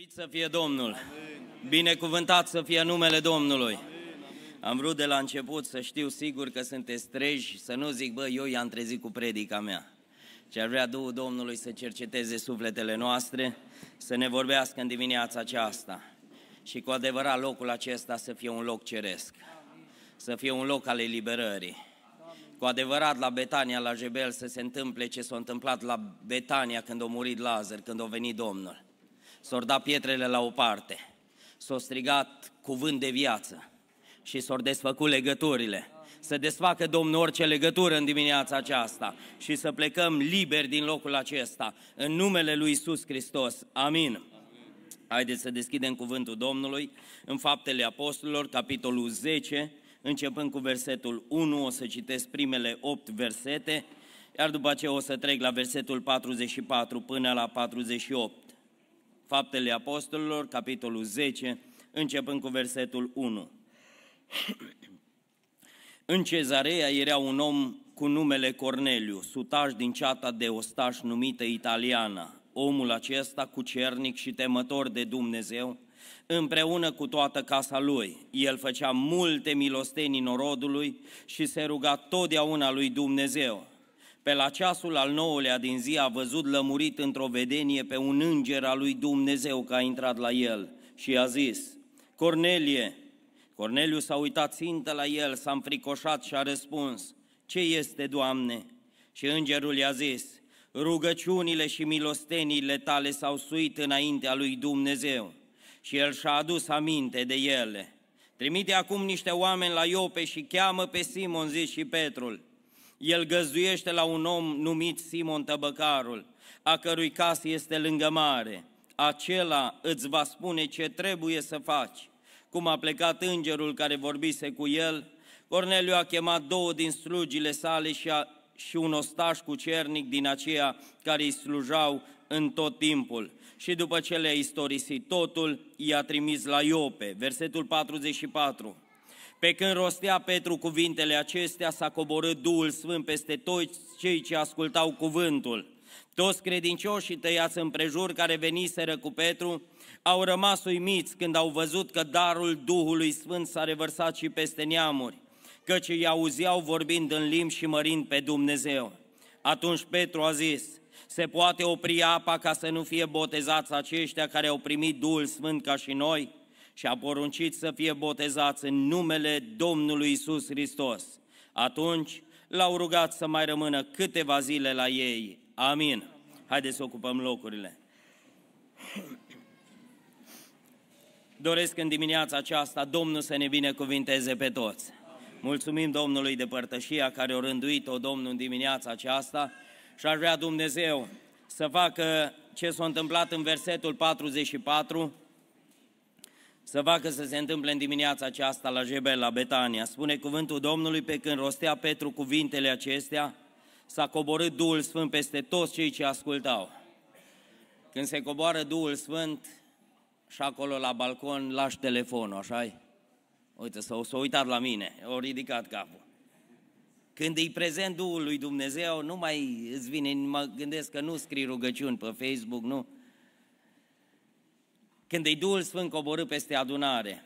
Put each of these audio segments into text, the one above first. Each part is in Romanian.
Slăvit să fie Domnul! Binecuvântat să fie numele Domnului! Am vrut de la început să știu sigur că sunteți treji, să nu zic, bă, eu i-am trezit cu predica mea. Ce ar vrea Duhul Domnului să cerceteze sufletele noastre, să ne vorbească în dimineața aceasta. Și cu adevărat locul acesta să fie un loc ceresc, să fie un loc al eliberării. Cu adevărat la Betania, la Jebel, să se întâmple ce s-a întâmplat la Betania când a murit Lazar, când a venit Domnul s-au dat pietrele la o parte, s-au strigat cuvânt de viață și s-au desfăcut legăturile. Să desfacă Domnul orice legătură în dimineața aceasta și să plecăm liberi din locul acesta, în numele Lui Isus Hristos. Amin. Haideți să deschidem cuvântul Domnului în Faptele Apostolilor, capitolul 10, începând cu versetul 1, o să citesc primele 8 versete, iar după aceea o să trec la versetul 44 până la 48. Faptele Apostolilor, capitolul 10, începând cu versetul 1. În cezarea era un om cu numele Corneliu, sutaș din ceata de ostaș numită Italiana. Omul acesta, cu cernic și temător de Dumnezeu, împreună cu toată casa lui. El făcea multe milostenii norodului și se ruga totdeauna lui Dumnezeu. Pe la ceasul al nouălea din zi a văzut lămurit într-o vedenie pe un înger al lui Dumnezeu că a intrat la el și i-a zis, Cornelie, Corneliu s-a uitat țintă la el, s-a înfricoșat și a răspuns, Ce este, Doamne? Și îngerul i-a zis, Rugăciunile și milosteniile tale s-au suit înaintea lui Dumnezeu și el și-a adus aminte de ele. Trimite acum niște oameni la Iope și cheamă pe Simon, zis și Petrul, el găzduiește la un om numit Simon Tăbăcarul, a cărui casă este lângă mare. Acela îți va spune ce trebuie să faci. Cum a plecat îngerul care vorbise cu el, Corneliu a chemat două din slugile sale și, a, și un ostaș cu cernic din aceia care îi slujau în tot timpul. Și după ce le-a istorisit totul, i-a trimis la Iope. Versetul 44. Pe când rostea Petru cuvintele acestea, s-a coborât Duhul Sfânt peste toți cei ce ascultau cuvântul. Toți credincioșii tăiați împrejur care veniseră cu Petru au rămas uimiți când au văzut că darul Duhului Sfânt s-a revărsat și peste neamuri, căci îi auzeau vorbind în limbi și mărind pe Dumnezeu. Atunci Petru a zis, se poate opri apa ca să nu fie botezați aceștia care au primit Duhul Sfânt ca și noi? și a poruncit să fie botezați în numele Domnului Isus Hristos. Atunci l-au rugat să mai rămână câteva zile la ei. Amin. Haideți să ocupăm locurile. Doresc în dimineața aceasta Domnul să ne binecuvinteze pe toți. Mulțumim Domnului de părtășia care o rânduit-o Domnul în dimineața aceasta și aș vrea Dumnezeu să facă ce s-a întâmplat în versetul 44, să facă să se întâmple în dimineața aceasta la Jebel, la Betania. Spune cuvântul Domnului pe când rostea Petru cuvintele acestea, s-a coborât Duhul Sfânt peste toți cei ce ascultau. Când se coboară Duhul Sfânt și acolo la balcon lași telefonul, așa -i? Uite, s-au uitat la mine, au ridicat capul. Când îi prezent Duhul lui Dumnezeu, nu mai îți vine, mă gândesc că nu scrii rugăciuni pe Facebook, nu? Când îi Duhul Sfânt coborâ peste adunare,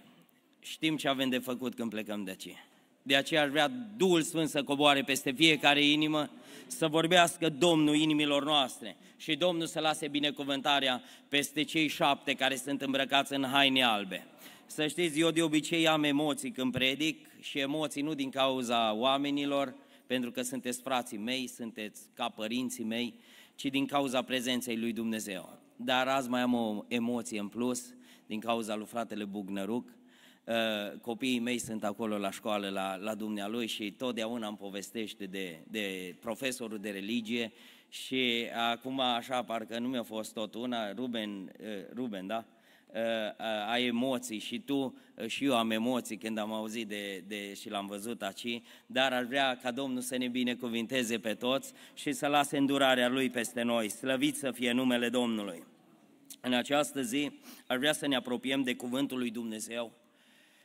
știm ce avem de făcut când plecăm de aici. De aceea ar vrea Duhul Sfânt să coboare peste fiecare inimă, să vorbească Domnul inimilor noastre și Domnul să lase binecuvântarea peste cei șapte care sunt îmbrăcați în haine albe. Să știți, eu de obicei am emoții când predic și emoții nu din cauza oamenilor, pentru că sunteți frații mei, sunteți ca părinții mei, ci din cauza prezenței lui Dumnezeu. Dar azi mai am o emoție în plus din cauza lui fratele Bugnăruc. Uh, copiii mei sunt acolo la școală, la, la dumnealui și totdeauna îmi povestește de, de profesorul de religie și acum așa parcă nu mi-a fost tot una, Ruben, uh, Ruben da? Uh, ai emoții și tu și eu am emoții când am auzit de, de, și l-am văzut aici, dar aș vrea ca Domnul să ne binecuvinteze pe toți și să lase îndurarea Lui peste noi. Slăvit să fie numele Domnului! în această zi ar vrea să ne apropiem de Cuvântul lui Dumnezeu.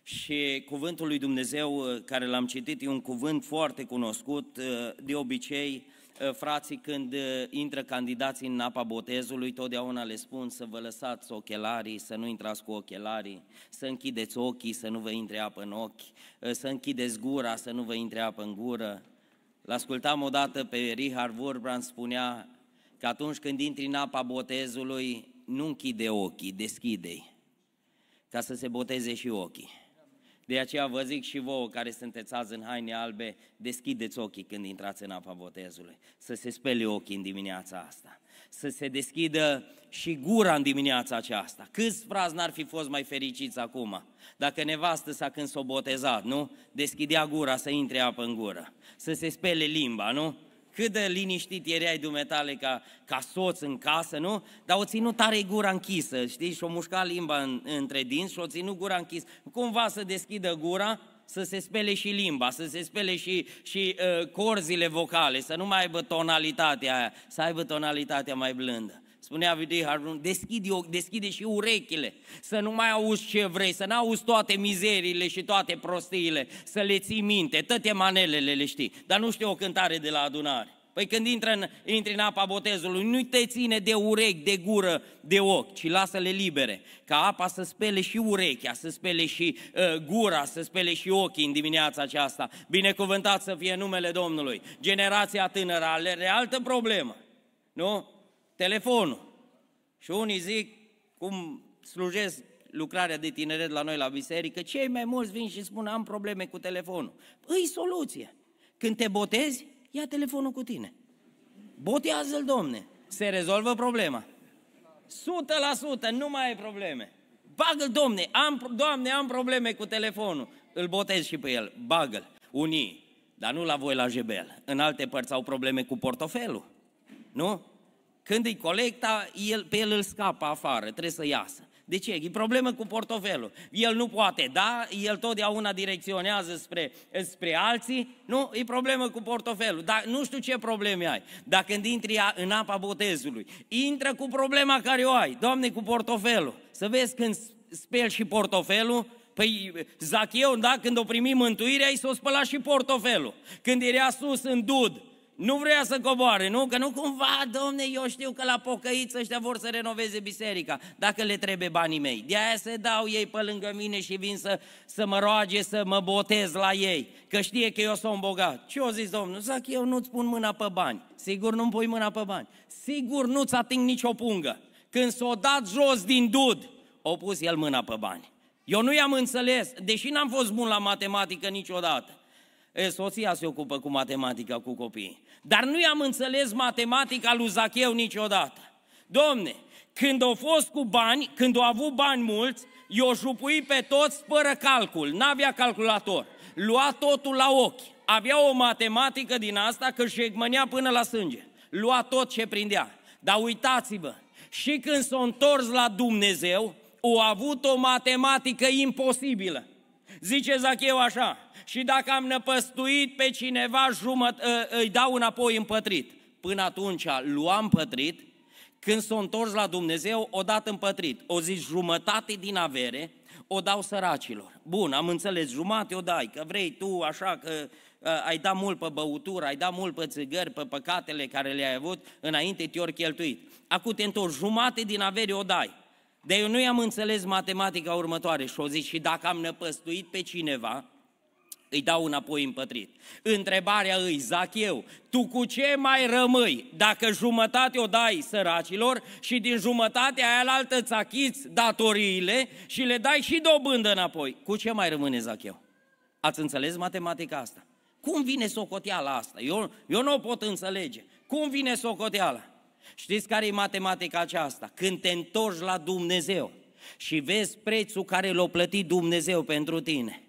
Și Cuvântul lui Dumnezeu uh, care l-am citit e un cuvânt foarte cunoscut. Uh, de obicei, uh, frații, când intră candidații în apa botezului, totdeauna le spun să vă lăsați ochelarii, să nu intrați cu ochelarii, să închideți ochii, să nu vă intre apă în ochi, să închideți gura, să nu vă intre apă în gură. L-ascultam odată pe Richard Wurbrand, spunea că atunci când intri în apa botezului, nu închide ochii, deschide-i, ca să se boteze și ochii. De aceea vă zic și vouă care sunteți azi în haine albe, deschideți ochii când intrați în apa botezului, să se spele ochii în dimineața asta, să se deschidă și gura în dimineața aceasta. Câți frați n-ar fi fost mai fericiți acum? Dacă nevastă sa când s-o botezat, nu? Deschidea gura să intre apă în gură, să se spele limba, nu? Cât de liniștit erai dumetale ca, ca soț în casă, nu? Dar o ținut tare gura închisă, știi? Și o mușca limba în, între dinți și o ținut gura închisă. Cumva să deschidă gura, să se spele și limba, să se spele și, și uh, corzile vocale, să nu mai aibă tonalitatea aia, să aibă tonalitatea mai blândă. Spunea Vitei Harun, deschide, deschide și urechile, să nu mai auzi ce vrei, să nu auzi toate mizerile și toate prostiile, să le ții minte, toate manelele le știi, dar nu știu o cântare de la adunare. Păi când intră în, intri în apa botezului, nu te ține de urechi, de gură, de ochi, ci lasă-le libere. Ca apa să spele și urechea, să spele și uh, gura, să spele și ochii în dimineața aceasta. Binecuvântat să fie numele Domnului. Generația tânără are altă problemă. Nu? telefonul. Și unii zic, cum slujesc lucrarea de tineret la noi la biserică, cei mai mulți vin și spun, am probleme cu telefonul. Îi păi, soluție. Când te botezi, ia telefonul cu tine. Botează-l, domne. Se rezolvă problema. 100% nu mai ai probleme. Bagă-l, domne, am, doamne, am probleme cu telefonul. Îl botez și pe el, bagă-l. Unii, dar nu la voi la Jebel. În alte părți au probleme cu portofelul. Nu? Când îi colecta, el, pe el îl scapă afară, trebuie să iasă. De ce? E problemă cu portofelul. El nu poate, da? El totdeauna direcționează spre, spre alții. Nu, e problemă cu portofelul. Dar nu știu ce probleme ai. Dar când intri în apa botezului, intră cu problema care o ai. Doamne, cu portofelul. Să vezi când speli și portofelul, Păi Zacheu, da, când o primi mântuirea, i s-o spăla și portofelul. Când era sus în dud, nu vrea să coboare, nu? Că nu cumva, domne, eu știu că la pocăiți ăștia vor să renoveze biserica, dacă le trebuie banii mei. De aia se dau ei pe lângă mine și vin să, să mă roage să mă botez la ei, că știe că eu sunt bogat. Ce o zis domnul? Zic, eu nu-ți pun mâna pe bani. Sigur nu-mi pui mâna pe bani. Sigur nu-ți ating nicio pungă. Când s-o dat jos din dud, o pus el mâna pe bani. Eu nu i-am înțeles, deși n-am fost bun la matematică niciodată. E, soția se ocupă cu matematica, cu copiii. Dar nu i-am înțeles matematica lui Zacheu niciodată. Domne, când au fost cu bani, când au avut bani mulți, i-o jupui pe toți fără calcul, n-avea calculator. Lua totul la ochi. Avea o matematică din asta că egmânea până la sânge. Lua tot ce prindea. Dar uitați-vă, și când s-a întors la Dumnezeu, au avut o matematică imposibilă. Zice Zacheu așa, și dacă am năpăstuit pe cineva, jumăt, ă, îi dau înapoi împătrit. Până atunci luam pătrit, când s-o întors la Dumnezeu, o dat împătrit. O zis jumătate din avere, o dau săracilor. Bun, am înțeles, jumate o dai, că vrei tu așa, că uh, ai dat mult pe băutură, ai dat mult pe țigări, pe păcatele care le-ai avut, înainte te-ori cheltuit. Acum te întorci, jumate din avere o dai. De eu nu i-am înțeles matematica următoare și o zic, și dacă am năpăstuit pe cineva, îi dau înapoi împătrit. Întrebarea îi, zac eu, tu cu ce mai rămâi dacă jumătate o dai săracilor și din jumătatea aia la altă îți achiți datoriile și le dai și dobândă înapoi? Cu ce mai rămâne, zac eu? Ați înțeles matematica asta? Cum vine socoteala asta? Eu, eu nu o pot înțelege. Cum vine socoteala? Știți care e matematica aceasta? Când te întorci la Dumnezeu și vezi prețul care l-a plătit Dumnezeu pentru tine,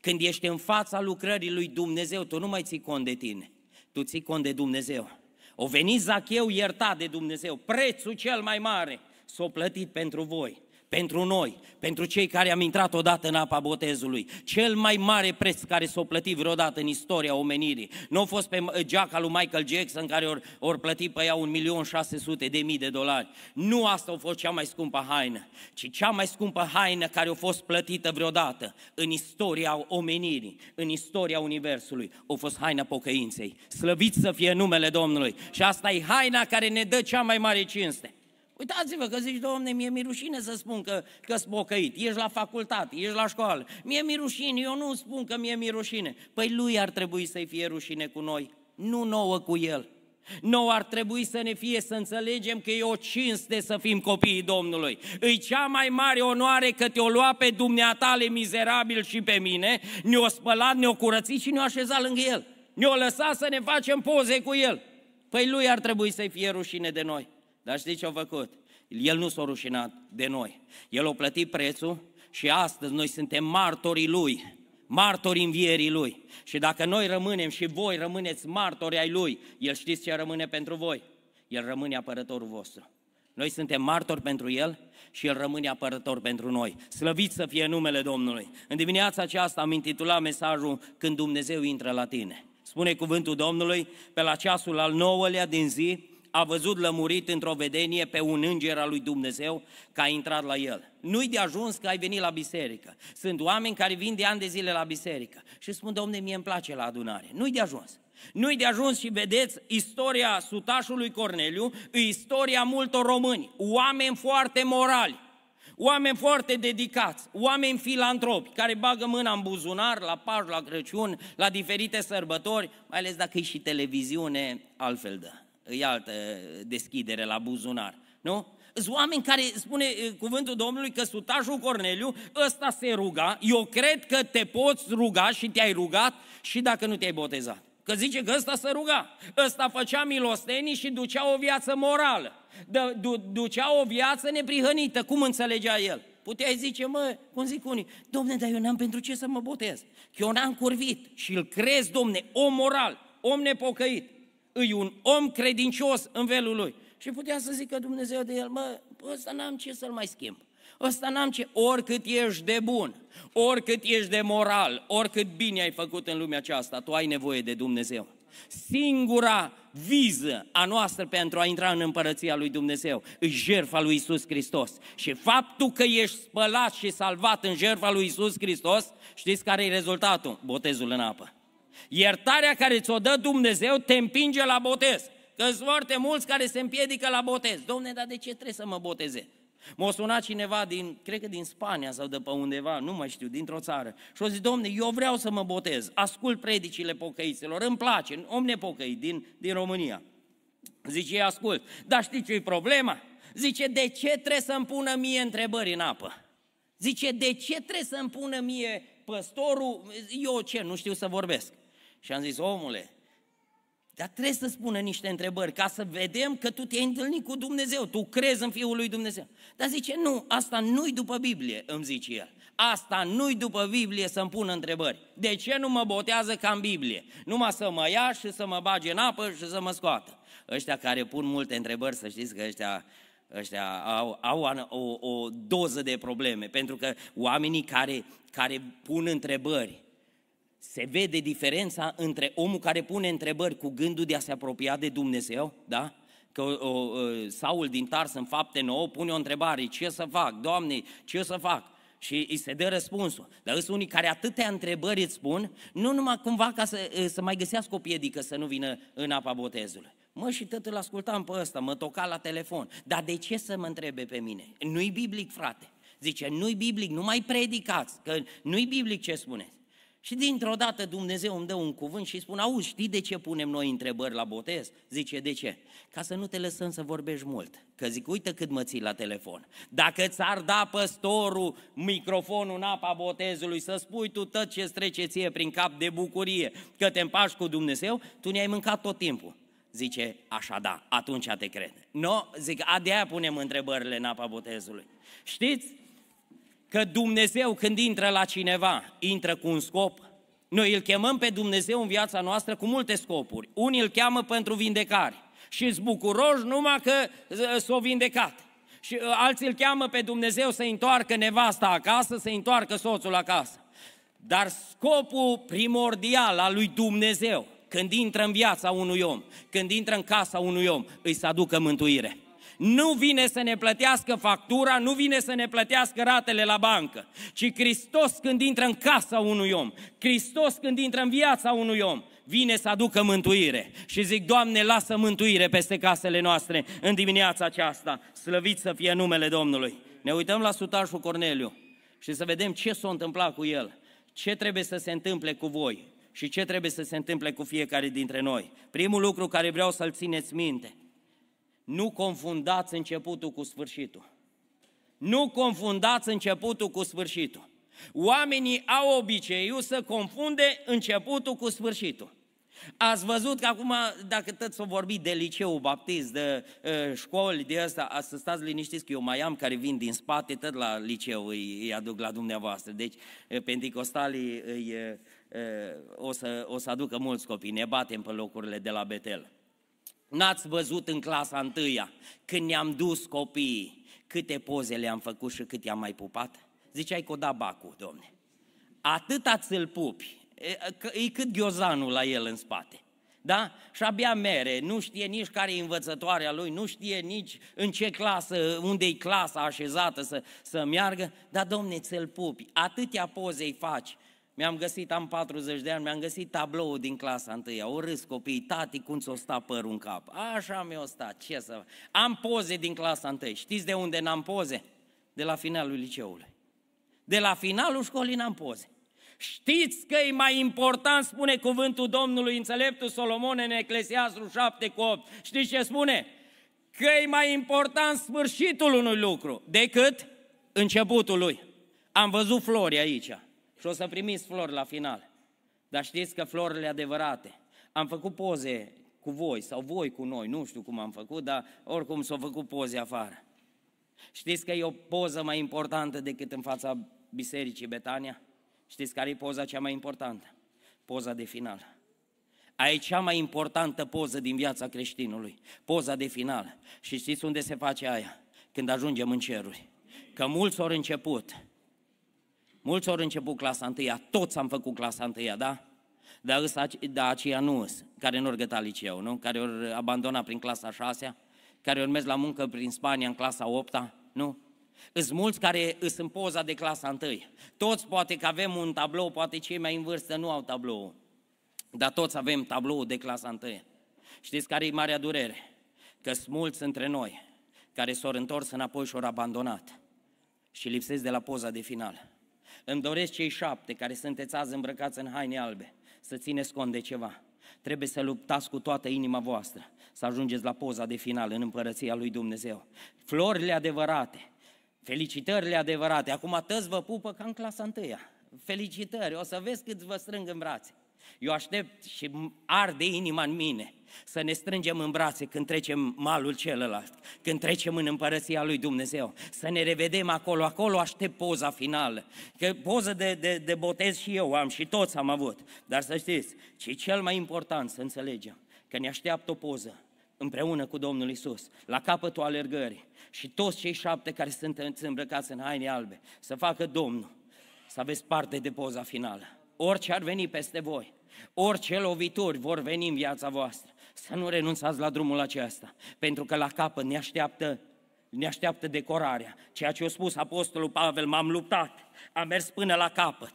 când ești în fața lucrării lui Dumnezeu, tu nu mai ții cont de tine, tu ții cont de Dumnezeu. O venit Zacheu iertat de Dumnezeu, prețul cel mai mare s-a plătit pentru voi pentru noi, pentru cei care am intrat odată în apa botezului. Cel mai mare preț care s a plătit vreodată în istoria omenirii. Nu a fost pe geaca lui Michael Jackson care or, or plătit pe ea 1.600.000 de dolari. Nu asta a fost cea mai scumpă haină, ci cea mai scumpă haină care a fost plătită vreodată în istoria omenirii, în istoria Universului. A fost haina pocăinței. Slăvit să fie numele Domnului. Și asta e haina care ne dă cea mai mare cinste. Uitați-vă că zici, domne, mie mi rușine să spun că că bocăit. ești la facultate, ești la școală, mie mi rușine, eu nu spun că mie mi rușine. Păi lui ar trebui să-i fie rușine cu noi, nu nouă cu el. Nouă ar trebui să ne fie să înțelegem că e o cinste să fim copiii Domnului. Îi cea mai mare onoare că te-o lua pe dumneatale mizerabil și pe mine, ne-o spălat, ne-o curățit și ne-o așezat lângă el. Ne-o lăsat să ne facem poze cu el. Păi lui ar trebui să-i fie rușine de noi. Dar știți ce au făcut? El nu s-a rușinat de noi. El a plătit prețul și astăzi noi suntem martorii lui martori învierii Lui. Și dacă noi rămânem și voi rămâneți martori ai Lui, El știți ce rămâne pentru voi? El rămâne apărătorul vostru. Noi suntem martori pentru El și El rămâne apărător pentru noi. Slăvit să fie numele Domnului. În dimineața aceasta am intitulat mesajul Când Dumnezeu intră la tine. Spune cuvântul Domnului, pe la ceasul al nouălea din zi, a văzut lămurit într-o vedenie pe un înger al lui Dumnezeu că a intrat la el. Nu-i de ajuns că ai venit la biserică. Sunt oameni care vin de ani de zile la biserică și spun, domne, mie îmi place la adunare. Nu-i de ajuns. Nu-i de ajuns și vedeți, istoria sutașului Corneliu istoria multor români, oameni foarte morali, oameni foarte dedicați, oameni filantropi, care bagă mâna în buzunar, la Paș, la Crăciun, la diferite sărbători, mai ales dacă e și televiziune, altfel dă e altă uh, deschidere la buzunar. Nu? Sunt oameni care spune uh, cuvântul Domnului că sutajul Corneliu, ăsta se ruga, eu cred că te poți ruga și te-ai rugat și dacă nu te-ai botezat. Că zice că ăsta se ruga, ăsta făcea milostenii și ducea o viață morală, ducea o viață neprihănită, cum înțelegea el? Puteai zice, mă, cum zic unii, domne, dar eu n-am pentru ce să mă botez, că eu n-am curvit și îl crezi, domne, om moral, om nepocăit e un om credincios în felul lui. Și putea să zică Dumnezeu de el, mă, ăsta n-am ce să-l mai schimb. Ăsta n-am ce, oricât ești de bun, oricât ești de moral, oricât bine ai făcut în lumea aceasta, tu ai nevoie de Dumnezeu. Singura viză a noastră pentru a intra în împărăția lui Dumnezeu e jertfa lui Isus Hristos. Și faptul că ești spălat și salvat în jertfa lui Isus Hristos, știți care e rezultatul? Botezul în apă. Iertarea care ți-o dă Dumnezeu te împinge la botez. Că sunt foarte mulți care se împiedică la botez. Domne, dar de ce trebuie să mă boteze? M-a sunat cineva din, cred că din Spania sau de pe undeva, nu mai știu, dintr-o țară. Și a zis, domne, eu vreau să mă botez, ascult predicile pocăiților, îmi place, om nepocăit din, din România. Zice, ei ascult. Dar știi ce-i problema? Zice, de ce trebuie să-mi pună mie întrebări în apă? Zice, de ce trebuie să-mi pună mie păstorul? Eu ce, nu știu să vorbesc. Și am zis, omule, dar trebuie să spună niște întrebări ca să vedem că tu te-ai întâlnit cu Dumnezeu, tu crezi în Fiul lui Dumnezeu. Dar zice, nu, asta nu-i după Biblie, îmi zice el. Asta nu-i după Biblie să-mi pun întrebări. De ce nu mă botează ca în Biblie? Numai să mă ia și să mă bage în apă și să mă scoată. Ăștia care pun multe întrebări, să știți că ăștia ăștia au, au o, o doză de probleme, pentru că oamenii care, care pun întrebări se vede diferența între omul care pune întrebări cu gândul de a se apropia de Dumnezeu, da? Că o, o, Saul din Tars în fapte nouă pune o întrebare, ce să fac, Doamne, ce să fac? Și îi se dă răspunsul. Dar sunt unii care atâtea întrebări îți spun, nu numai cumva ca să, să mai găsească o piedică să nu vină în apa botezului. Mă, și tot îl ascultam pe ăsta, mă toca la telefon. Dar de ce să mă întrebe pe mine? Nu-i biblic, frate. Zice, nu-i biblic, nu mai predicați, că nu-i biblic ce spuneți. Și dintr-o dată Dumnezeu îmi dă un cuvânt și îi spun, auzi, știi de ce punem noi întrebări la botez? Zice, de ce? Ca să nu te lăsăm să vorbești mult. Că zic, uite cât mă ții la telefon. Dacă ți-ar da păstorul microfonul în apa botezului să spui tu tot ce trece ție prin cap de bucurie că te împași cu Dumnezeu, tu ne-ai mâncat tot timpul. Zice, așa da, atunci te cred. No, zic, a de punem întrebările în apa botezului. Știți, că Dumnezeu când intră la cineva, intră cu un scop. Noi îl chemăm pe Dumnezeu în viața noastră cu multe scopuri. Unii îl cheamă pentru vindecare și îți bucuroși numai că ă, s-o vindecat. Și ă, alții îl cheamă pe Dumnezeu să întoarcă nevasta acasă, să întoarcă soțul acasă. Dar scopul primordial al lui Dumnezeu, când intră în viața unui om, când intră în casa unui om, îi să aducă mântuire nu vine să ne plătească factura, nu vine să ne plătească ratele la bancă, ci Hristos când intră în casa unui om, Hristos când intră în viața unui om, vine să aducă mântuire. Și zic, Doamne, lasă mântuire peste casele noastre în dimineața aceasta. Slăvit să fie numele Domnului. Ne uităm la sutașul Corneliu și să vedem ce s-a întâmplat cu el, ce trebuie să se întâmple cu voi și ce trebuie să se întâmple cu fiecare dintre noi. Primul lucru care vreau să-l țineți minte nu confundați începutul cu sfârșitul. Nu confundați începutul cu sfârșitul. Oamenii au obiceiul să confunde începutul cu sfârșitul. Ați văzut că acum, dacă tot s-o vorbi de liceu baptist, de uh, școli, de asta, să stați liniștiți că eu mai am care vin din spate, tot la liceu îi, îi aduc la dumneavoastră. Deci, pentecostalii îi, uh, o, să, o să aducă mulți copii, ne batem pe locurile de la Betel. N-ați văzut în clasa întâia, când ne-am dus copiii, câte poze le-am făcut și cât i-am mai pupat? Ziceai că o da bacul, domne. Atât ați l pupi, e cât ghiozanul la el în spate. Da? Și abia mere, nu știe nici care e învățătoarea lui, nu știe nici în ce clasă, unde e clasa așezată să, să meargă, dar domne, ți-l pupi, atâtea poze îi faci, mi-am găsit, am 40 de ani, mi-am găsit tabloul din clasa întâi. o râs copiii, tati, cum ți-o sta părul în cap? Așa mi-o sta, ce să Am poze din clasa întâi, știți de unde n-am poze? De la finalul liceului. De la finalul școlii n-am poze. Știți că e mai important, spune cuvântul Domnului înțeleptul Solomon în Eclesiastul 7 cu 8. Știți ce spune? Că e mai important sfârșitul unui lucru decât începutul lui. Am văzut flori aici și o să primiți flori la final. Dar știți că florile adevărate. Am făcut poze cu voi sau voi cu noi, nu știu cum am făcut, dar oricum s-au făcut poze afară. Știți că e o poză mai importantă decât în fața Bisericii Betania? Știți care e poza cea mai importantă? Poza de final. Aia e cea mai importantă poză din viața creștinului, poza de final. Și știți unde se face aia? Când ajungem în ceruri. Că mulți au început, Mulți ori început clasa întâia, toți am făcut clasa întâia, da? Dar ăsta, da, aceia nu care nu găta liceu, nu? Care ori abandona prin clasa șasea, care ori merg la muncă prin Spania în clasa opta, nu? Îs mulți care îs în poza de clasa întâi. Toți poate că avem un tablou, poate cei mai în vârstă nu au tablou. Dar toți avem tablou de clasa întâi. Știți care e marea durere? Că sunt mulți între noi care s-au întors înapoi și au abandonat și lipsesc de la poza de final. Îmi doresc cei șapte care sunteți azi îmbrăcați în haine albe să țineți cont de ceva. Trebuie să luptați cu toată inima voastră, să ajungeți la poza de final în împărăția lui Dumnezeu. Florile adevărate, felicitările adevărate. Acum atâți vă pupă ca în clasa întâia. Felicitări, o să vezi cât vă strâng în brațe. Eu aștept și arde inima în mine să ne strângem în brațe când trecem malul celălalt, când trecem în împărăția lui Dumnezeu, să ne revedem acolo, acolo aștept poza finală. Că poză de, de, de botez și eu am și toți am avut, dar să știți, ce cel mai important să înțelegem, că ne așteaptă o poză împreună cu Domnul Isus, la capătul alergării și toți cei șapte care sunt îmbrăcați în haine albe, să facă Domnul, să aveți parte de poza finală. Orice ar veni peste voi, Orice lovituri vor veni în viața voastră, să nu renunțați la drumul acesta, pentru că la capăt ne așteaptă ne așteaptă decorarea. Ceea ce a spus Apostolul Pavel, m-am luptat, am mers până la capăt.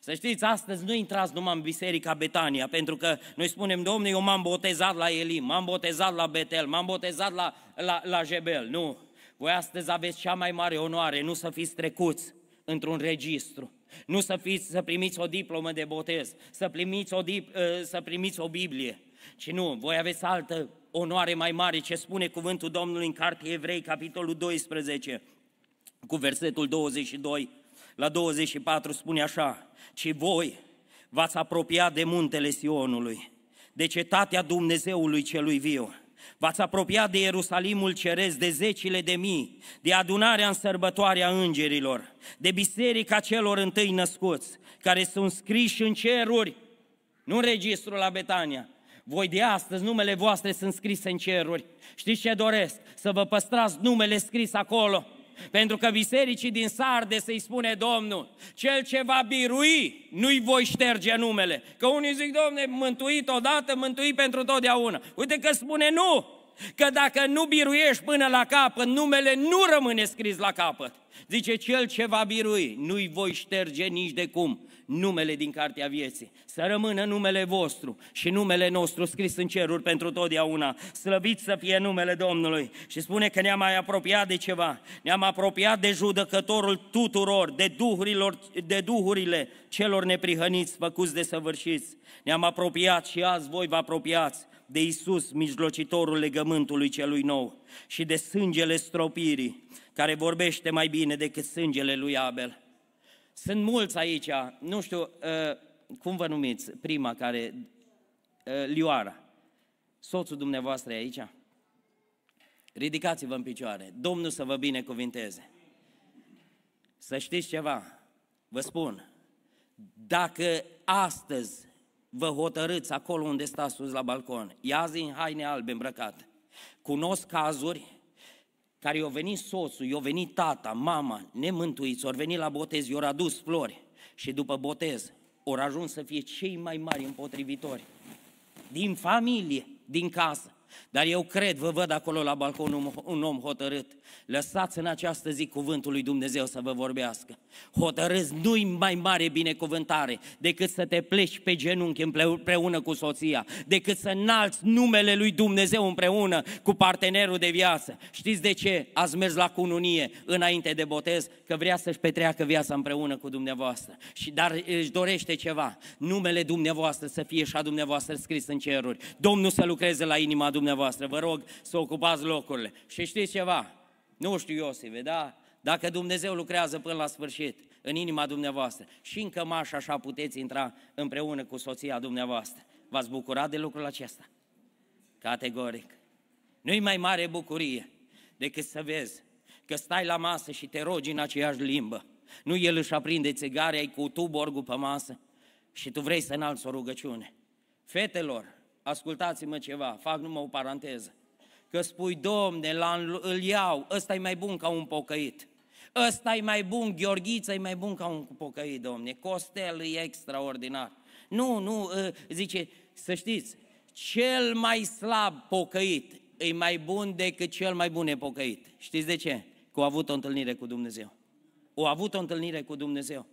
Să știți, astăzi nu intrați numai în Biserica Betania, pentru că noi spunem, Domnule, eu m-am botezat la Elim, m-am botezat la Betel, m-am botezat la, la, la Jebel. Nu, voi astăzi aveți cea mai mare onoare, nu să fiți trecuți într-un registru, nu să, fiți, să primiți o diplomă de botez, să primiți o, dip, ă, să primiți o Biblie, ci nu, voi aveți altă onoare mai mare, ce spune cuvântul Domnului în Cartea Evrei, capitolul 12, cu versetul 22 la 24, spune așa, ci voi v-ați apropiat de muntele Sionului, de cetatea Dumnezeului celui viu, V-ați apropiat de Ierusalimul Ceresc, de zecile de mii, de adunarea în sărbătoarea îngerilor, de biserica celor întâi născuți, care sunt scriși în ceruri, nu în registrul la Betania, voi de astăzi, numele voastre sunt scrise în ceruri. Știți ce doresc? Să vă păstrați numele scris acolo. Pentru că bisericii din Sardes i spune Domnul, cel ce va birui, nu-i voi șterge numele. Că unii zic, Domne, mântuit odată, mântuit pentru totdeauna. Uite că spune nu, că dacă nu biruiești până la capăt, numele nu rămâne scris la capăt. Zice, cel ce va birui, nu-i voi șterge nici de cum numele din Cartea Vieții, să rămână numele vostru și numele nostru scris în ceruri pentru totdeauna. Slăvit să fie numele Domnului. Și spune că ne-am mai apropiat de ceva, ne-am apropiat de judecătorul tuturor, de, duhurilor, de duhurile celor neprihăniți, făcuți de săvârșiți. Ne-am apropiat și azi voi vă apropiați de Isus, mijlocitorul legământului celui nou și de sângele stropirii, care vorbește mai bine decât sângele lui Abel. Sunt mulți aici, nu știu ă, cum vă numiți, prima care, ă, Lioara, soțul dumneavoastră e aici? Ridicați-vă în picioare, Domnul să vă binecuvinteze. Să știți ceva, vă spun, dacă astăzi vă hotărâți acolo unde stați sus la balcon, ia zi în haine albe îmbrăcate, cunosc cazuri care i-a venit soțul, i-a venit tata, mama, nemântuiți, au venit la botez, i-au adus flori și după botez au ajuns să fie cei mai mari împotrivitori din familie, din casă. Dar eu cred, vă văd acolo la balcon un, un om hotărât. Lăsați în această zi cuvântul lui Dumnezeu să vă vorbească. Hotărâți, nu-i mai mare binecuvântare decât să te pleci pe genunchi împreună cu soția, decât să înalți numele lui Dumnezeu împreună cu partenerul de viață. Știți de ce ați mers la cununie înainte de botez? Că vrea să-și petreacă viața împreună cu dumneavoastră. Și, dar își dorește ceva. Numele dumneavoastră să fie și a dumneavoastră scris în ceruri. Domnul să lucreze la inima dumneavoastră dumneavoastră, vă rog să ocupați locurile. Și știți ceva? Nu știu Iosif, da? Dacă Dumnezeu lucrează până la sfârșit în inima dumneavoastră și în cămașă așa puteți intra împreună cu soția dumneavoastră, v-ați bucurat de lucrul acesta? Categoric. Nu-i mai mare bucurie decât să vezi că stai la masă și te rogi în aceeași limbă. Nu el își aprinde țigare, ai cu tuborgul pe masă și tu vrei să înalți o rugăciune. Fetelor, ascultați-mă ceva, fac numai o paranteză, că spui, domne, la, îl iau, ăsta e mai bun ca un pocăit. Ăsta e mai bun, Gheorghiță e mai bun ca un pocăit, domne. Costel e extraordinar. Nu, nu, ă, zice, să știți, cel mai slab pocăit e mai bun decât cel mai bun pocăit. Știți de ce? Că a avut o întâlnire cu Dumnezeu. O avut o întâlnire cu Dumnezeu.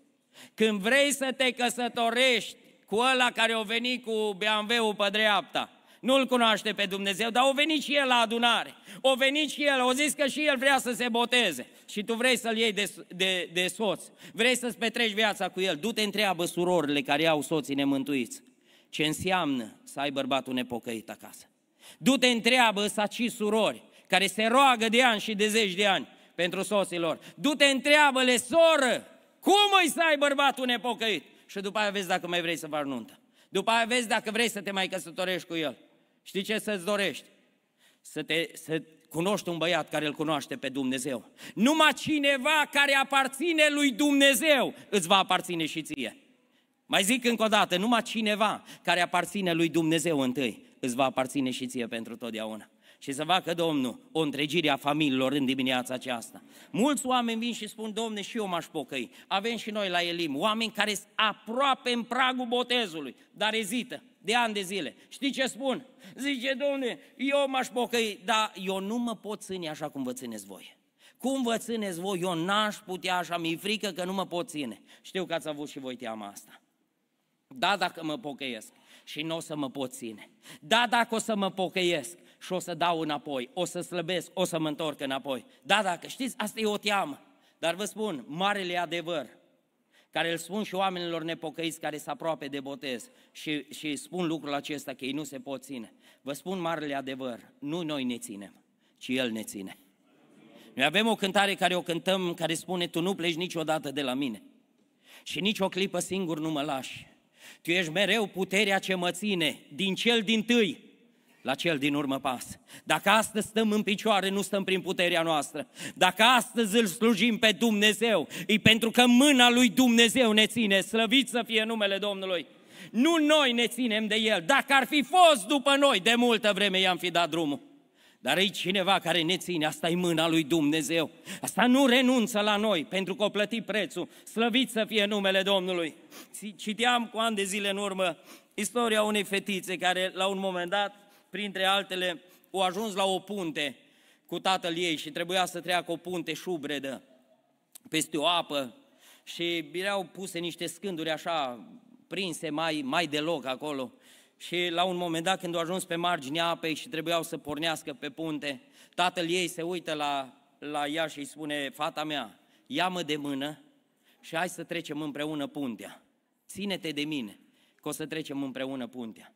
Când vrei să te căsătorești, cu ăla care o veni cu BMW-ul pe dreapta. Nu-l cunoaște pe Dumnezeu, dar o venit și el la adunare. O venit și el, o zis că și el vrea să se boteze. Și tu vrei să-l iei de, de, de soț. Vrei să-ți petreci viața cu el. Du-te întreabă surorile care au soții nemântuiți. Ce înseamnă să ai bărbatul nepocăit acasă? Du-te întreabă saci surori care se roagă de ani și de zeci de ani pentru lor. Du-te întreabă-le, soră, cum îi să ai bărbatul nepocăit? și după aia vezi dacă mai vrei să faci nuntă. După aia vezi dacă vrei să te mai căsătorești cu el. Știi ce să-ți dorești? Să, te, să cunoști un băiat care îl cunoaște pe Dumnezeu. Numai cineva care aparține lui Dumnezeu îți va aparține și ție. Mai zic încă o dată, numai cineva care aparține lui Dumnezeu întâi îți va aparține și ție pentru totdeauna și să facă Domnul o întregire a familiilor în dimineața aceasta. Mulți oameni vin și spun, Domne, și eu m-aș pocăi. Avem și noi la Elim oameni care sunt aproape în pragul botezului, dar ezită de ani de zile. Știi ce spun? Zice, Domne, eu m-aș pocăi, dar eu nu mă pot ține așa cum vă țineți voi. Cum vă țineți voi? Eu n-aș putea așa, mi-e frică că nu mă pot ține. Știu că ați avut și voi teama asta. Da, dacă mă pocăiesc și nu o să mă pot ține. Da, dacă o să mă pocăiesc și o să dau înapoi, o să slăbesc, o să mă întorc înapoi. Da, dacă știți, asta e o teamă. Dar vă spun, marele adevăr, care îl spun și oamenilor nepocăiți care se aproape de botez și, și spun lucrul acesta că ei nu se pot ține. Vă spun marele adevăr, nu noi ne ținem, ci El ne ține. Noi avem o cântare care o cântăm, care spune, tu nu pleci niciodată de la mine și nici o clipă singur nu mă lași. Tu ești mereu puterea ce mă ține, din cel din tâi, la cel din urmă pas. Dacă astăzi stăm în picioare, nu stăm prin puterea noastră. Dacă astăzi îl slujim pe Dumnezeu, e pentru că mâna lui Dumnezeu ne ține. Slăvit să fie numele Domnului! Nu noi ne ținem de El. Dacă ar fi fost după noi, de multă vreme i-am fi dat drumul. Dar e cineva care ne ține, asta e mâna lui Dumnezeu. Asta nu renunță la noi, pentru că o plăti prețul. Slăvit să fie numele Domnului. Citeam cu ani de zile în urmă istoria unei fetițe care la un moment dat printre altele, au ajuns la o punte cu tatăl ei și trebuia să treacă o punte șubredă peste o apă și erau puse niște scânduri așa prinse mai, mai deloc acolo. Și la un moment dat, când au ajuns pe marginea apei și trebuiau să pornească pe punte, tatăl ei se uită la, la ea și îi spune, fata mea, ia-mă de mână și hai să trecem împreună puntea. Ține-te de mine, că o să trecem împreună puntea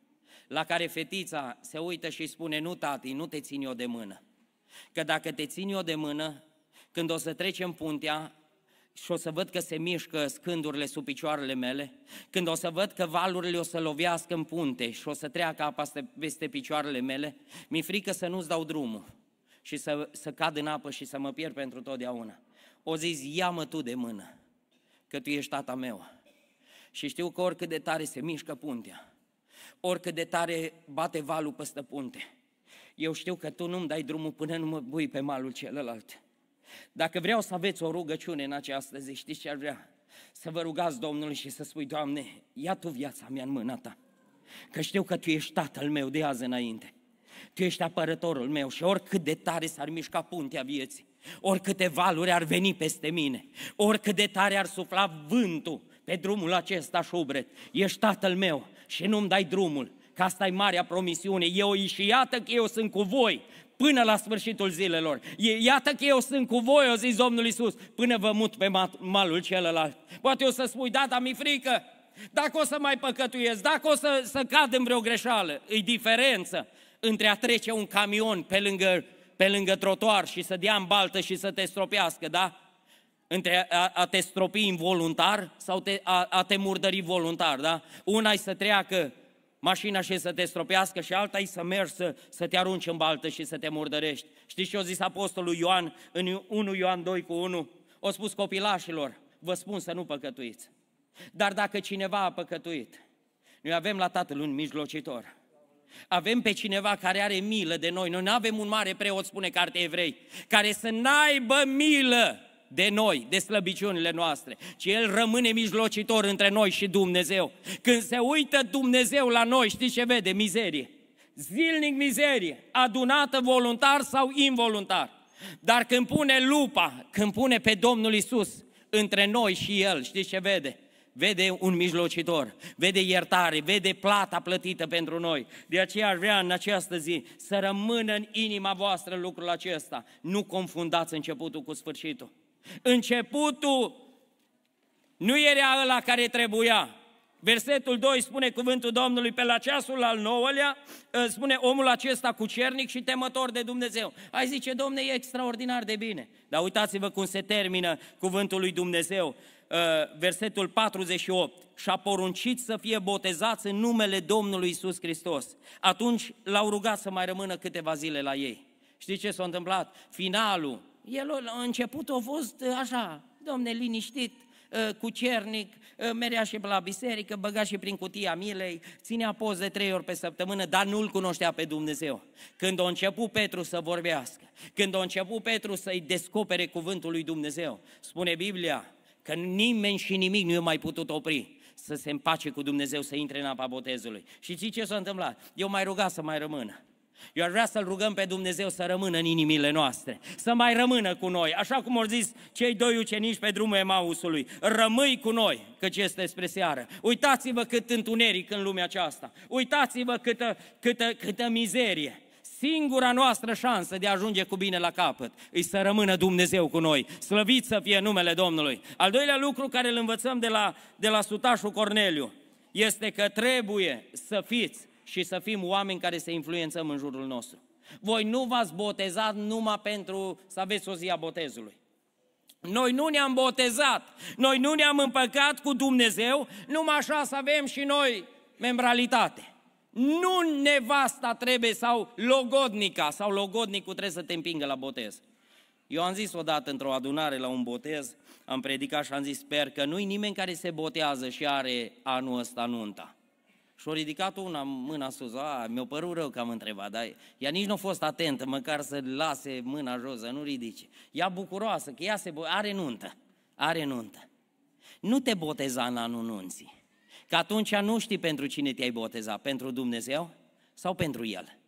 la care fetița se uită și spune, nu tati, nu te țin eu de mână. Că dacă te țin eu de mână, când o să trecem puntea, și o să văd că se mișcă scândurile sub picioarele mele, când o să văd că valurile o să lovească în punte și o să treacă apa peste picioarele mele, mi-e frică să nu-ți dau drumul și să, să cad în apă și să mă pierd pentru totdeauna. O zis, ia-mă tu de mână, că tu ești tata meu. Și știu că oricât de tare se mișcă puntea, oricât de tare bate valul peste punte. Eu știu că tu nu-mi dai drumul până nu mă bui pe malul celălalt. Dacă vreau să aveți o rugăciune în această zi, știți ce ar vrea? Să vă rugați Domnului și să spui, Doamne, ia Tu viața mea în mâna Ta. Că știu că Tu ești Tatăl meu de azi înainte. Tu ești apărătorul meu și oricât de tare s-ar mișca puntea vieții, oricâte valuri ar veni peste mine, oricât de tare ar sufla vântul pe drumul acesta șubret, ești Tatăl meu și nu-mi dai drumul, că asta e marea promisiune. Eu și iată că eu sunt cu voi până la sfârșitul zilelor. Iată că eu sunt cu voi, o zis Domnul Isus, până vă mut pe malul celălalt. Poate o să spui, da, dar mi frică, dacă o să mai păcătuiesc, dacă o să, să cad în vreo greșeală, e diferență între a trece un camion pe lângă, pe lângă trotuar și să dea în baltă și să te stropească, da? între a, a te stropi involuntar sau te, a, a te murdări voluntar, da? Una e să treacă mașina și să te stropească și alta e să mergi să, să te arunci în baltă și să te murdărești. Știți ce a zis apostolul Ioan în 1 Ioan 2 cu 1? O spus copilașilor, vă spun să nu păcătuiți. Dar dacă cineva a păcătuit, noi avem la Tatăl un mijlocitor. Avem pe cineva care are milă de noi. Noi nu avem un mare preot, spune cartea evrei, care să n-aibă milă de noi, de slăbiciunile noastre, ci El rămâne mijlocitor între noi și Dumnezeu. Când se uită Dumnezeu la noi, știți ce vede? Mizerie. Zilnic mizerie, adunată voluntar sau involuntar. Dar când pune lupa, când pune pe Domnul Isus între noi și El, știți ce vede? vede un mijlocitor, vede iertare, vede plata plătită pentru noi. De aceea aș vrea în această zi să rămână în inima voastră lucrul acesta. Nu confundați începutul cu sfârșitul. Începutul nu era ăla care trebuia. Versetul 2 spune cuvântul Domnului, pe la ceasul al nouălea, spune omul acesta cu cernic și temător de Dumnezeu. Ai zice, domne, e extraordinar de bine. Dar uitați-vă cum se termină cuvântul lui Dumnezeu. Ă, versetul 48 și-a poruncit să fie botezați în numele Domnului Isus Hristos. Atunci l-au rugat să mai rămână câteva zile la ei. Știți ce s-a întâmplat? Finalul el la început a fost uh, așa, domne, liniștit, uh, cu cernic, uh, merea și la biserică, băga și prin cutia milei, ținea poze de trei ori pe săptămână, dar nu-L cunoștea pe Dumnezeu. Când a început Petru să vorbească, când a început Petru să-i descopere cuvântul lui Dumnezeu, spune Biblia că nimeni și nimic nu i-a mai putut opri să se împace cu Dumnezeu, să intre în apa botezului. Și știi ce s-a întâmplat? Eu mai ruga să mai rămână. Eu aș vrea să-L rugăm pe Dumnezeu să rămână în inimile noastre, să mai rămână cu noi, așa cum au zis cei doi ucenici pe drumul Emausului, rămâi cu noi, căci este spre seară. Uitați-vă cât întuneric în lumea aceasta, uitați-vă câtă, câtă, câtă mizerie. Singura noastră șansă de a ajunge cu bine la capăt e să rămână Dumnezeu cu noi. Slăvit să fie numele Domnului. Al doilea lucru care îl învățăm de la, de la sutașul Corneliu este că trebuie să fiți și să fim oameni care să influențăm în jurul nostru. Voi nu v-ați botezat numai pentru să aveți o zi a botezului. Noi nu ne-am botezat, noi nu ne-am împăcat cu Dumnezeu, numai așa să avem și noi membralitate. Nu nevasta trebuie sau logodnica sau logodnicul trebuie să te împingă la botez. Eu am zis odată într-o adunare la un botez, am predicat și am zis, sper că nu-i nimeni care se botează și are anul ăsta nunta. Și-a ridicat una mâna sus, a, mi-a părut rău că am întrebat, dar ea nici nu a fost atentă, măcar să lase mâna jos, să nu ridice. Ea bucuroasă, că ea se bo- are nuntă, are nuntă. Nu te boteza în anul nunții, că atunci nu știi pentru cine te-ai boteza, pentru Dumnezeu sau pentru El.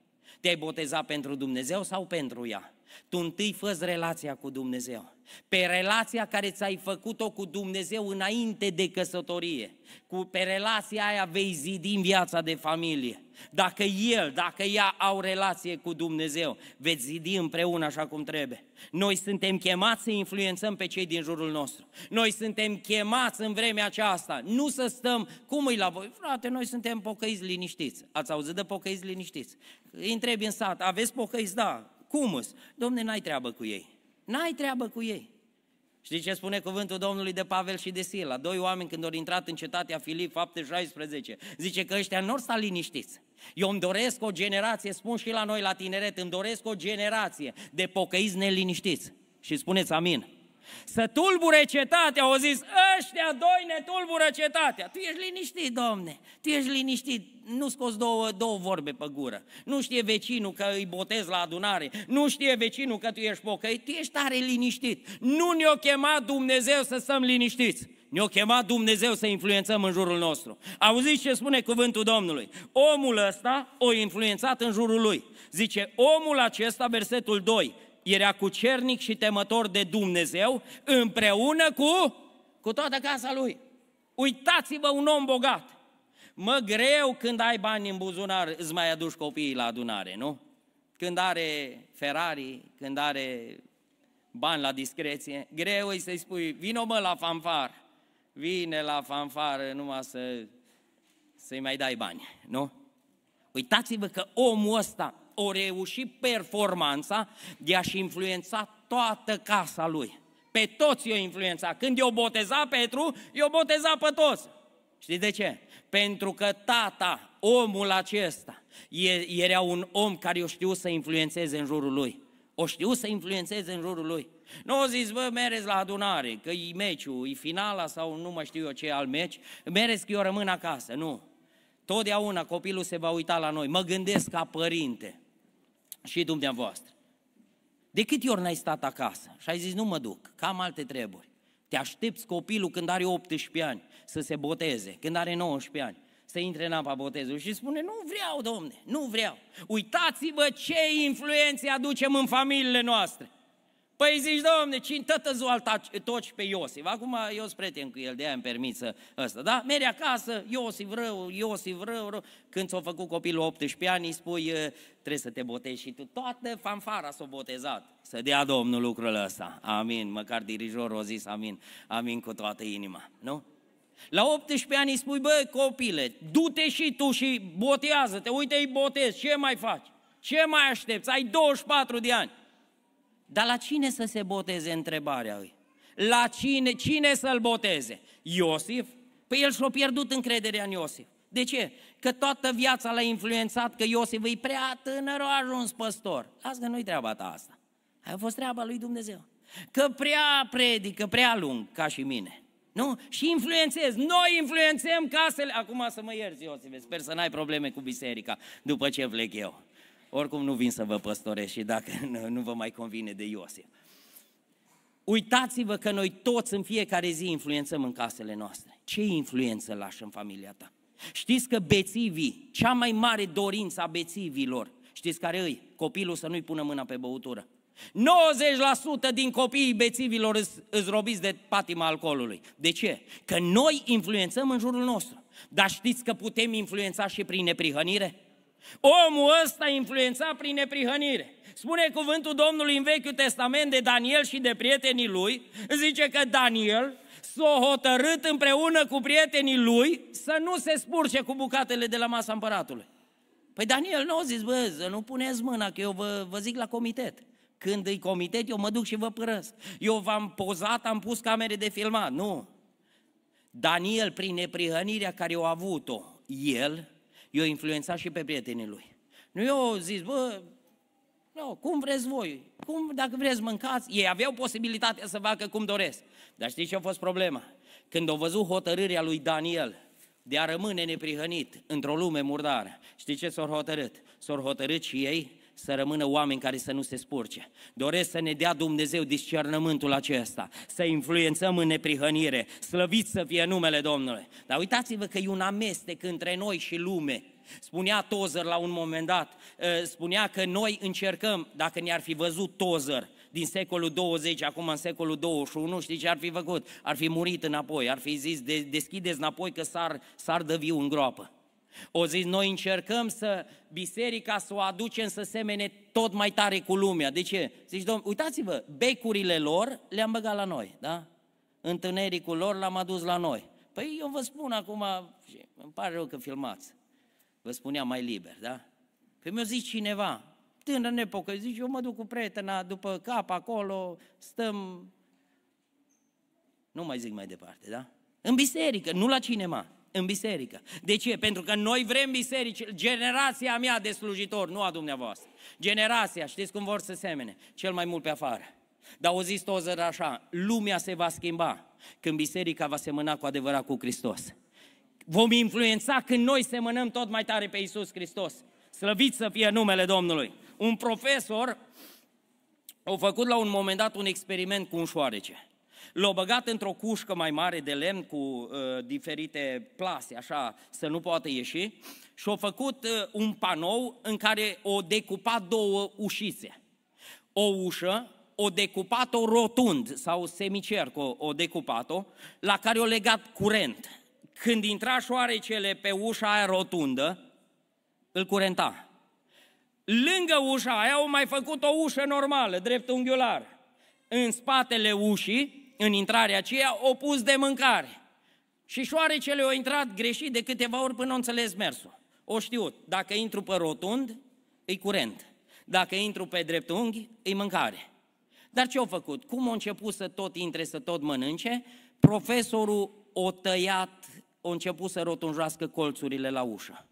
Te-ai boteza pentru Dumnezeu sau pentru ea? Tu întâi fă relația cu Dumnezeu. Pe relația care ți-ai făcut-o cu Dumnezeu înainte de căsătorie. Cu, pe relația aia vei zidi în viața de familie. Dacă el, dacă ea au relație cu Dumnezeu, veți zidi împreună așa cum trebuie. Noi suntem chemați să influențăm pe cei din jurul nostru. Noi suntem chemați în vremea aceasta. Nu să stăm, cum îi la voi? Frate, noi suntem pocăiți liniștiți. Ați auzit de pocăiți liniștiți? Îi întrebi în sat, aveți pocăiți? Da. Cum îs? Domne, n-ai treabă cu ei. N-ai treabă cu ei. Știi ce spune cuvântul Domnului de Pavel și de Sila? Doi oameni când au intrat în cetatea Filip, fapte 16, zice că ăștia nu sta liniștiți. Eu îmi doresc o generație, spun și la noi la tineret, îmi doresc o generație de pocăiți neliniștiți. Și spuneți amin să tulbure cetatea, au zis, ăștia doi ne tulbură cetatea. Tu ești liniștit, domne, tu ești liniștit, nu scoți două, două vorbe pe gură. Nu știe vecinul că îi botez la adunare, nu știe vecinul că tu ești pocăit, tu ești tare liniștit. Nu ne-o chemat Dumnezeu să stăm liniștiți. Ne-o chemat Dumnezeu să influențăm în jurul nostru. Auziți ce spune cuvântul Domnului? Omul ăsta o influențat în jurul lui. Zice, omul acesta, versetul 2, era cucernic și temător de Dumnezeu împreună cu, cu toată casa lui. Uitați-vă un om bogat. Mă greu când ai bani în buzunar îți mai aduci copiii la adunare, nu? Când are Ferrari, când are bani la discreție, greu e să-i spui, vino mă la fanfar, vine la fanfară numai să, să-i mai dai bani, nu? Uitați-vă că omul ăsta o reușit performanța de a-și influența toată casa lui. Pe toți i-o influența. Când i-o boteza Petru, i-o boteza pe toți. Știți de ce? Pentru că tata, omul acesta, era un om care o știu să influențeze în jurul lui. O știu să influențeze în jurul lui. Nu au zis, bă, mereți la adunare, că e meciul, e finala sau nu mă știu eu ce al meci, mereți că eu rămân acasă. Nu. Totdeauna copilul se va uita la noi. Mă gândesc ca părinte și dumneavoastră. De câte ori n-ai stat acasă și ai zis, nu mă duc, cam alte treburi. Te aștepți copilul când are 18 ani să se boteze, când are 19 ani, să intre în apa botezului și spune, nu vreau, domne, nu vreau. Uitați-vă ce influențe aducem în familiile noastre. Păi zici, domne, cine tătă zul toci pe Iosif? Acum eu sunt prieten cu el, de aia îmi permit să ăsta, da? Mergi acasă, Iosif rău, Iosif rău, rău. Când s-a făcut copilul 18 ani, îi spui, trebuie să te botezi și tu. Toată fanfara s-a botezat. Să dea Domnul lucrul ăsta. Amin. Măcar dirijorul a zis amin. Amin cu toată inima. Nu? La 18 ani îi spui, bă, copile, du-te și tu și botează-te, uite, îi botezi, ce mai faci? Ce mai aștepți? Ai 24 de ani. Dar la cine să se boteze întrebarea lui? La cine, cine să-l boteze? Iosif? Păi el și-a pierdut încrederea în Iosif. De ce? Că toată viața l-a influențat că Iosif e prea tânăr, a ajuns păstor. Asta nu-i treaba ta asta. Aia a fost treaba lui Dumnezeu. Că prea predică, prea lung, ca și mine. Nu? Și influențez. Noi influențăm casele. Acum să mă ierți, Iosif, sper să n-ai probleme cu biserica după ce plec eu oricum nu vin să vă păstoresc și dacă nu vă mai convine de Iosif. Uitați-vă că noi toți în fiecare zi influențăm în casele noastre. Ce influență lași în familia ta? Știți că bețivii, cea mai mare dorință a bețivilor, știți care îi? Copilul să nu-i pună mâna pe băutură. 90% din copiii bețivilor îți robiți de patima alcoolului. De ce? Că noi influențăm în jurul nostru. Dar știți că putem influența și prin neprihănire? Omul ăsta influența prin neprihănire. Spune cuvântul Domnului în Vechiul Testament de Daniel și de prietenii lui, zice că Daniel s-a hotărât împreună cu prietenii lui să nu se spurce cu bucatele de la masa împăratului. Păi Daniel nu a zis, bă, să nu puneți mâna, că eu vă, vă zic la comitet. Când îi comitet, eu mă duc și vă părăsc. Eu v-am pozat, am pus camere de filmat. Nu. Daniel, prin neprihănirea care o a avut-o, el i-a influențat și pe prietenii lui. Nu eu zis, bă, nu, cum vreți voi, cum, dacă vreți mâncați, ei aveau posibilitatea să facă cum doresc. Dar știți ce a fost problema? Când au văzut hotărârea lui Daniel de a rămâne neprihănit într-o lume murdară, știți ce s-au hotărât? S-au hotărât și ei să rămână oameni care să nu se spurce. Doresc să ne dea Dumnezeu discernământul acesta, să influențăm în neprihănire, slăvit să fie numele Domnului. Dar uitați-vă că e un amestec între noi și lume. Spunea Tozer la un moment dat, ă, spunea că noi încercăm, dacă ne-ar fi văzut Tozer din secolul 20, acum în secolul 21, știi ce ar fi făcut? Ar fi murit înapoi, ar fi zis, deschideți înapoi că s-ar, s-ar dăvi în groapă. O zis, noi încercăm să biserica să o aducem să semene tot mai tare cu lumea. De ce? Zici, domn, uitați-vă, becurile lor le-am băgat la noi, da? Întunericul lor l-am adus la noi. Păi eu vă spun acum, îmi pare rău că filmați, vă spunea mai liber, da? Păi mi-a zis cineva, tânăr nepocă, zici eu mă duc cu prietena după cap acolo, stăm, nu mai zic mai departe, da? În biserică, nu la cinema în biserică. De ce? Pentru că noi vrem biserici, generația mea de slujitor nu a dumneavoastră. Generația, știți cum vor să semene? Cel mai mult pe afară. Dar o zis Tozer așa, lumea se va schimba când biserica va semăna cu adevărat cu Hristos. Vom influența când noi semănăm tot mai tare pe Isus Hristos. Slăvit să fie numele Domnului. Un profesor a făcut la un moment dat un experiment cu un șoarece l a băgat într-o cușcă mai mare de lemn cu uh, diferite plase, așa, să nu poată ieși, și a făcut uh, un panou în care o decupat două ușițe. O ușă, o decupat-o rotund sau semicerc, o, o decupat-o, la care o legat curent. Când intra șoarecele pe ușa aia rotundă, îl curenta. Lângă ușa aia au mai făcut o ușă normală, dreptunghiulară. În spatele ușii în intrarea aceea, o pus de mâncare. Și șoarecele au intrat greșit de câteva ori până au înțeles mersul. O știu. dacă intru pe rotund, îi curent. Dacă intru pe dreptunghi, îi mâncare. Dar ce au făcut? Cum au început să tot intre, să tot mănânce? Profesorul o tăiat, A început să rotunjească colțurile la ușă.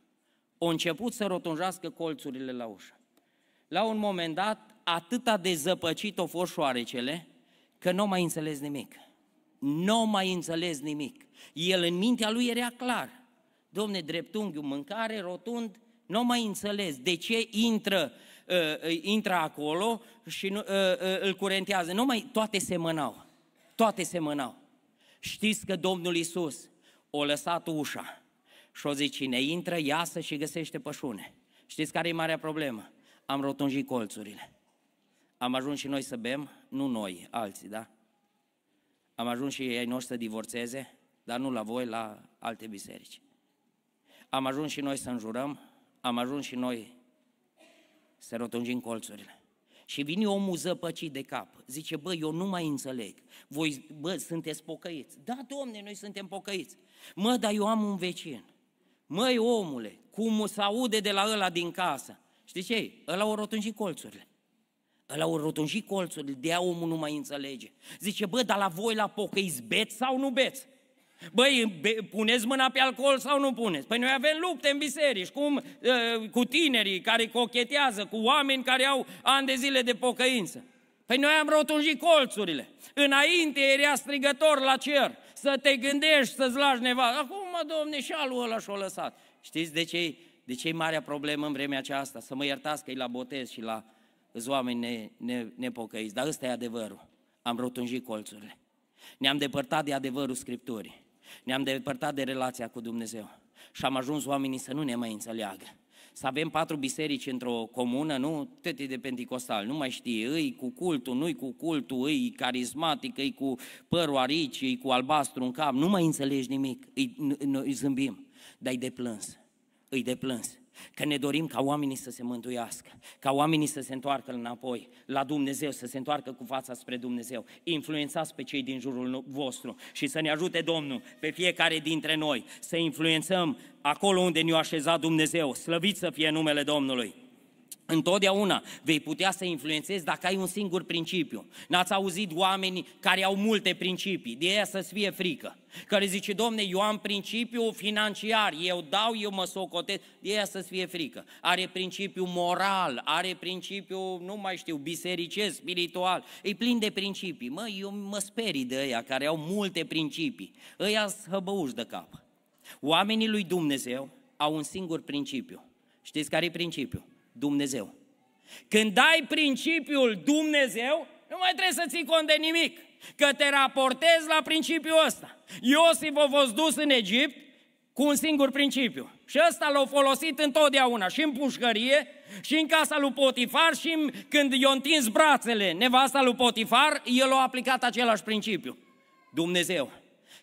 A început să rotunjească colțurile la ușă. La un moment dat, atâta de zăpăcit o fost șoarecele, că nu mai înțeles nimic. Nu mai înțeles nimic. El în mintea lui era clar. Domne, dreptunghiul mâncare, rotund, nu mai înțeles de ce intră, uh, intră acolo și uh, uh, îl curentează. Nu mai, toate mânau. Toate mânau. Știți că Domnul Isus o lăsat ușa și o zice, cine intră, iasă și găsește pășune. Știți care e marea problemă? Am rotunjit colțurile am ajuns și noi să bem, nu noi, alții, da? Am ajuns și ei noștri să divorțeze, dar nu la voi, la alte biserici. Am ajuns și noi să înjurăm, am ajuns și noi să rotunjim colțurile. Și vine omul zăpăcit de cap. Zice, bă, eu nu mai înțeleg. Voi, bă, sunteți pocăiți. Da, domne, noi suntem pocăiți. Mă, dar eu am un vecin. Măi, omule, cum se aude de la ăla din casă. Știi ce? Ăla o rotunji colțurile. Ăla au rotunjit colțul, de omul nu mai înțelege. Zice, bă, dar la voi la pocăiți beți sau nu beți? Băi, be, puneți mâna pe alcool sau nu puneți? Păi noi avem lupte în biserici, cum, ă, cu tinerii care cochetează, cu oameni care au ani de zile de pocăință. Păi noi am rotunjit colțurile. Înainte era strigător la cer să te gândești să-ți lași nevastă. Acum, mă, domne, și alul ăla și-o lăsat. Știți de ce de ce marea problemă în vremea aceasta? Să mă iertați că e la botez și la sunt oameni ne, ne, nepocăiți, dar ăsta e adevărul. Am rotunjit colțurile. Ne-am depărtat de adevărul Scripturii. Ne-am depărtat de relația cu Dumnezeu. Și am ajuns oamenii să nu ne mai înțeleagă. Să avem patru biserici într-o comună, nu? Tete de pentecostal, nu mai știe, îi cu cultul, nu-i cu cultul, îi carismatic, îi cu părul arici, îi cu albastru în cap, nu mai înțelegi nimic, îi, îi zâmbim, dar îi de plâns, îi de plâns. Că ne dorim ca oamenii să se mântuiască, ca oamenii să se întoarcă înapoi la Dumnezeu, să se întoarcă cu fața spre Dumnezeu. Influențați pe cei din jurul vostru și să ne ajute Domnul pe fiecare dintre noi să influențăm acolo unde ne-a așezat Dumnezeu. Slăvit să fie numele Domnului! Întotdeauna vei putea să influențezi dacă ai un singur principiu. N-ați auzit oameni care au multe principii, de aia să-ți fie frică. Care zice, domne, eu am principiu financiar, eu dau, eu mă socotez, de aia să-ți fie frică. Are principiu moral, are principiu, nu mai știu, bisericesc, spiritual. E plin de principii. Mă, eu mă sperii de aia care au multe principii. Ăia hăbăuși de cap. Oamenii lui Dumnezeu au un singur principiu. Știți care e principiul? Dumnezeu. Când dai principiul Dumnezeu, nu mai trebuie să ții cont de nimic, că te raportezi la principiul ăsta. Iosif a fost dus în Egipt cu un singur principiu. Și ăsta l-a folosit întotdeauna, și în pușcărie, și în casa lui Potifar, și în, când i-a întins brațele nevasta lui Potifar, el a aplicat același principiu. Dumnezeu.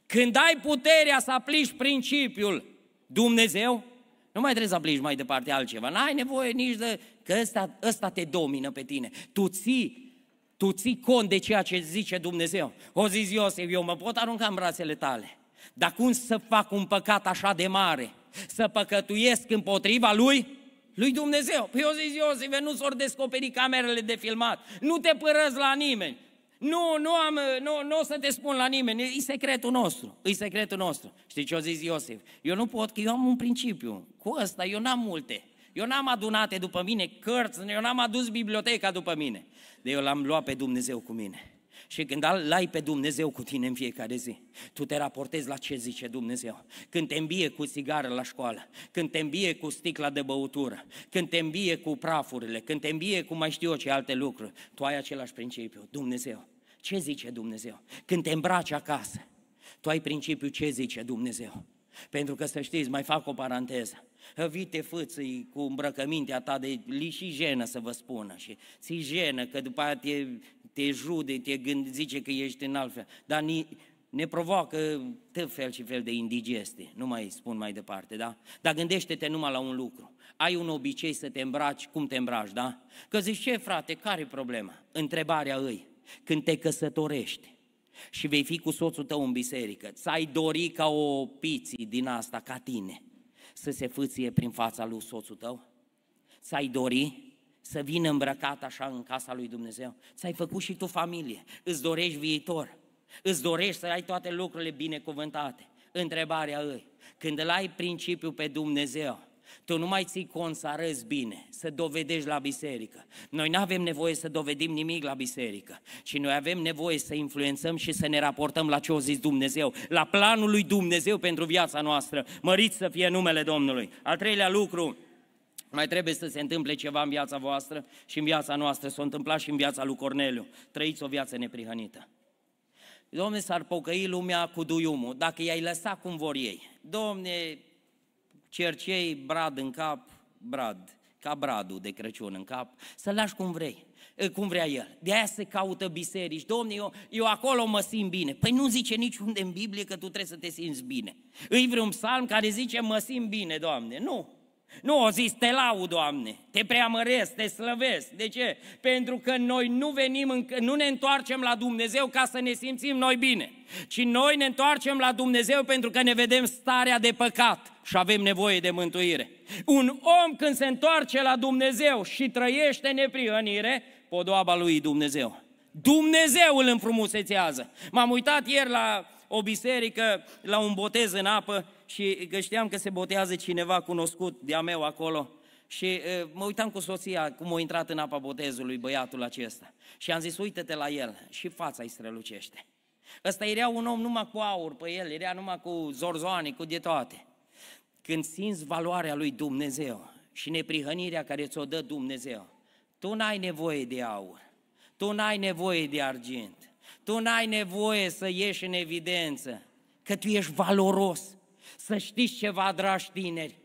Când ai puterea să aplici principiul Dumnezeu, nu mai trebuie să aplici mai departe altceva. N-ai nevoie nici de... că ăsta, ăsta te domină pe tine. Tu ții, tu ții cont de ceea ce zice Dumnezeu. O zis Iosif, eu mă pot arunca în brațele tale. Dar cum să fac un păcat așa de mare? Să păcătuiesc împotriva lui? lui Dumnezeu. Păi eu zic Iosif, nu s au descoperi camerele de filmat. Nu te părăzi la nimeni. Nu, nu, am, nu, nu o să te spun la nimeni, e secretul nostru, e secretul nostru. Știi ce o zis Iosif? Eu nu pot, că eu am un principiu, cu ăsta eu n-am multe. Eu n-am adunate după mine cărți, eu n-am adus biblioteca după mine. De eu l-am luat pe Dumnezeu cu mine. Și când ai pe Dumnezeu cu tine în fiecare zi, tu te raportezi la ce zice Dumnezeu. Când te îmbie cu sigară la școală, când te îmbie cu sticla de băutură, când te îmbie cu prafurile, când te îmbie cu mai știu eu ce alte lucruri, tu ai același principiu. Dumnezeu. Ce zice Dumnezeu? Când te îmbraci acasă, tu ai principiu ce zice Dumnezeu. Pentru că să știți, mai fac o paranteză. Vite fâții cu îmbrăcămintea ta de liși jenă să vă spună și ți jenă că după aia te te jude, te gând, zice că ești în altfel, dar ne, ne provoacă tot fel și fel de indigeste, nu mai spun mai departe, da? Dar gândește-te numai la un lucru. Ai un obicei să te îmbraci cum te îmbraci, da? Că zici, ce frate, care e problema? Întrebarea îi, când te căsătorești, și vei fi cu soțul tău în biserică, ți-ai dori ca o piții din asta, ca tine, să se fâție prin fața lui soțul tău? Ți-ai dori? să vină îmbrăcat așa în casa lui Dumnezeu. Ți-ai făcut și tu familie, îți dorești viitor, îți dorești să ai toate lucrurile binecuvântate. Întrebarea îi, când îl ai principiul pe Dumnezeu, tu nu mai ții cont să arăți bine, să dovedești la biserică. Noi nu avem nevoie să dovedim nimic la biserică, ci noi avem nevoie să influențăm și să ne raportăm la ce o zis Dumnezeu, la planul lui Dumnezeu pentru viața noastră. Măriți să fie numele Domnului. Al treilea lucru, mai trebuie să se întâmple ceva în viața voastră și în viața noastră. S-a întâmplat și în viața lui Corneliu. Trăiți o viață neprihănită. Domne, s-ar pocăi lumea cu duiumul, dacă i-ai lăsa cum vor ei. Domne, cercei brad în cap, brad, ca bradul de Crăciun în cap, să lași cum vrei, cum vrea el. De aia se caută biserici. Domne, eu, eu acolo mă simt bine. Păi nu zice niciunde în Biblie că tu trebuie să te simți bine. Îi vreun psalm care zice mă simt bine, Doamne. Nu, nu o zis, te lau, Doamne, te preamăresc, te slăvesc. De ce? Pentru că noi nu venim, în, nu ne întoarcem la Dumnezeu ca să ne simțim noi bine, ci noi ne întoarcem la Dumnezeu pentru că ne vedem starea de păcat și avem nevoie de mântuire. Un om când se întoarce la Dumnezeu și trăiește neprihănire, podoaba lui Dumnezeu. Dumnezeu îl înfrumusețează. M-am uitat ieri la o biserică, la un botez în apă și că știam că se botează cineva cunoscut de-a meu acolo. Și mă uitam cu soția cum a intrat în apa botezului băiatul acesta. Și am zis, uite-te la el și fața îi strălucește. Ăsta era un om numai cu aur pe el, era numai cu zorzoane, cu de toate. Când simți valoarea lui Dumnezeu și neprihănirea care ți-o dă Dumnezeu, tu n-ai nevoie de aur, tu n-ai nevoie de argint, tu n-ai nevoie să ieși în evidență că tu ești valoros, să știți ceva, dragi tineri,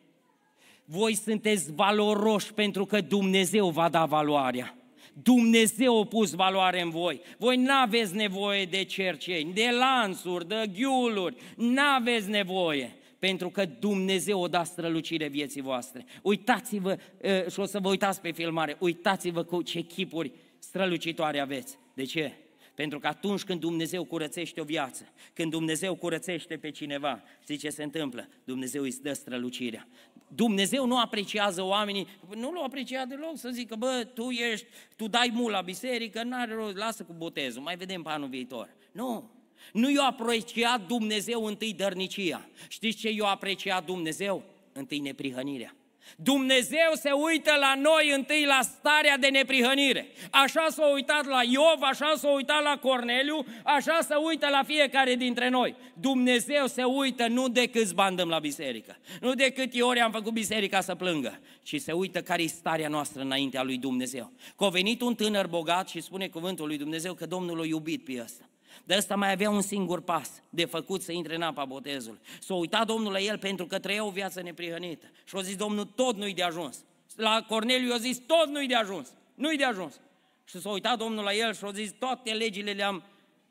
voi sunteți valoroși pentru că Dumnezeu va da valoarea. Dumnezeu a pus valoare în voi. Voi nu aveți nevoie de cercei, de lansuri, de ghiuluri. Nu aveți nevoie pentru că Dumnezeu o da strălucire vieții voastre. Uitați-vă, eh, și o să vă uitați pe filmare, uitați-vă cu ce chipuri strălucitoare aveți. De ce? Pentru că atunci când Dumnezeu curățește o viață, când Dumnezeu curățește pe cineva, știi ce se întâmplă? Dumnezeu îi dă strălucirea. Dumnezeu nu apreciază oamenii, nu l-o aprecia deloc să zică, bă, tu ești, tu dai mult la biserică, n-are rost, lasă cu botezul, mai vedem pe anul viitor. Nu, nu i-a apreciat Dumnezeu întâi dărnicia. Știți ce i-a apreciat Dumnezeu? Întâi neprihănirea. Dumnezeu se uită la noi întâi la starea de neprihănire. Așa s-a uitat la Iov, așa s-a uitat la Corneliu, așa se uită la fiecare dintre noi. Dumnezeu se uită nu de câți bandăm la biserică, nu de câte ori am făcut biserica să plângă, ci se uită care e starea noastră înaintea lui Dumnezeu. Că a venit un tânăr bogat și spune cuvântul lui Dumnezeu că Domnul l-a iubit pe ăsta. Dar ăsta mai avea un singur pas de făcut să intre în apa botezului. S-a uitat Domnul la el pentru că trăia o viață neprihănită. Și a zis, Domnul, tot nu-i de ajuns. La Corneliu a zis, tot nu-i de ajuns. Nu-i de ajuns. Și s-a uitat Domnul la el și a zis, toate legile le-am,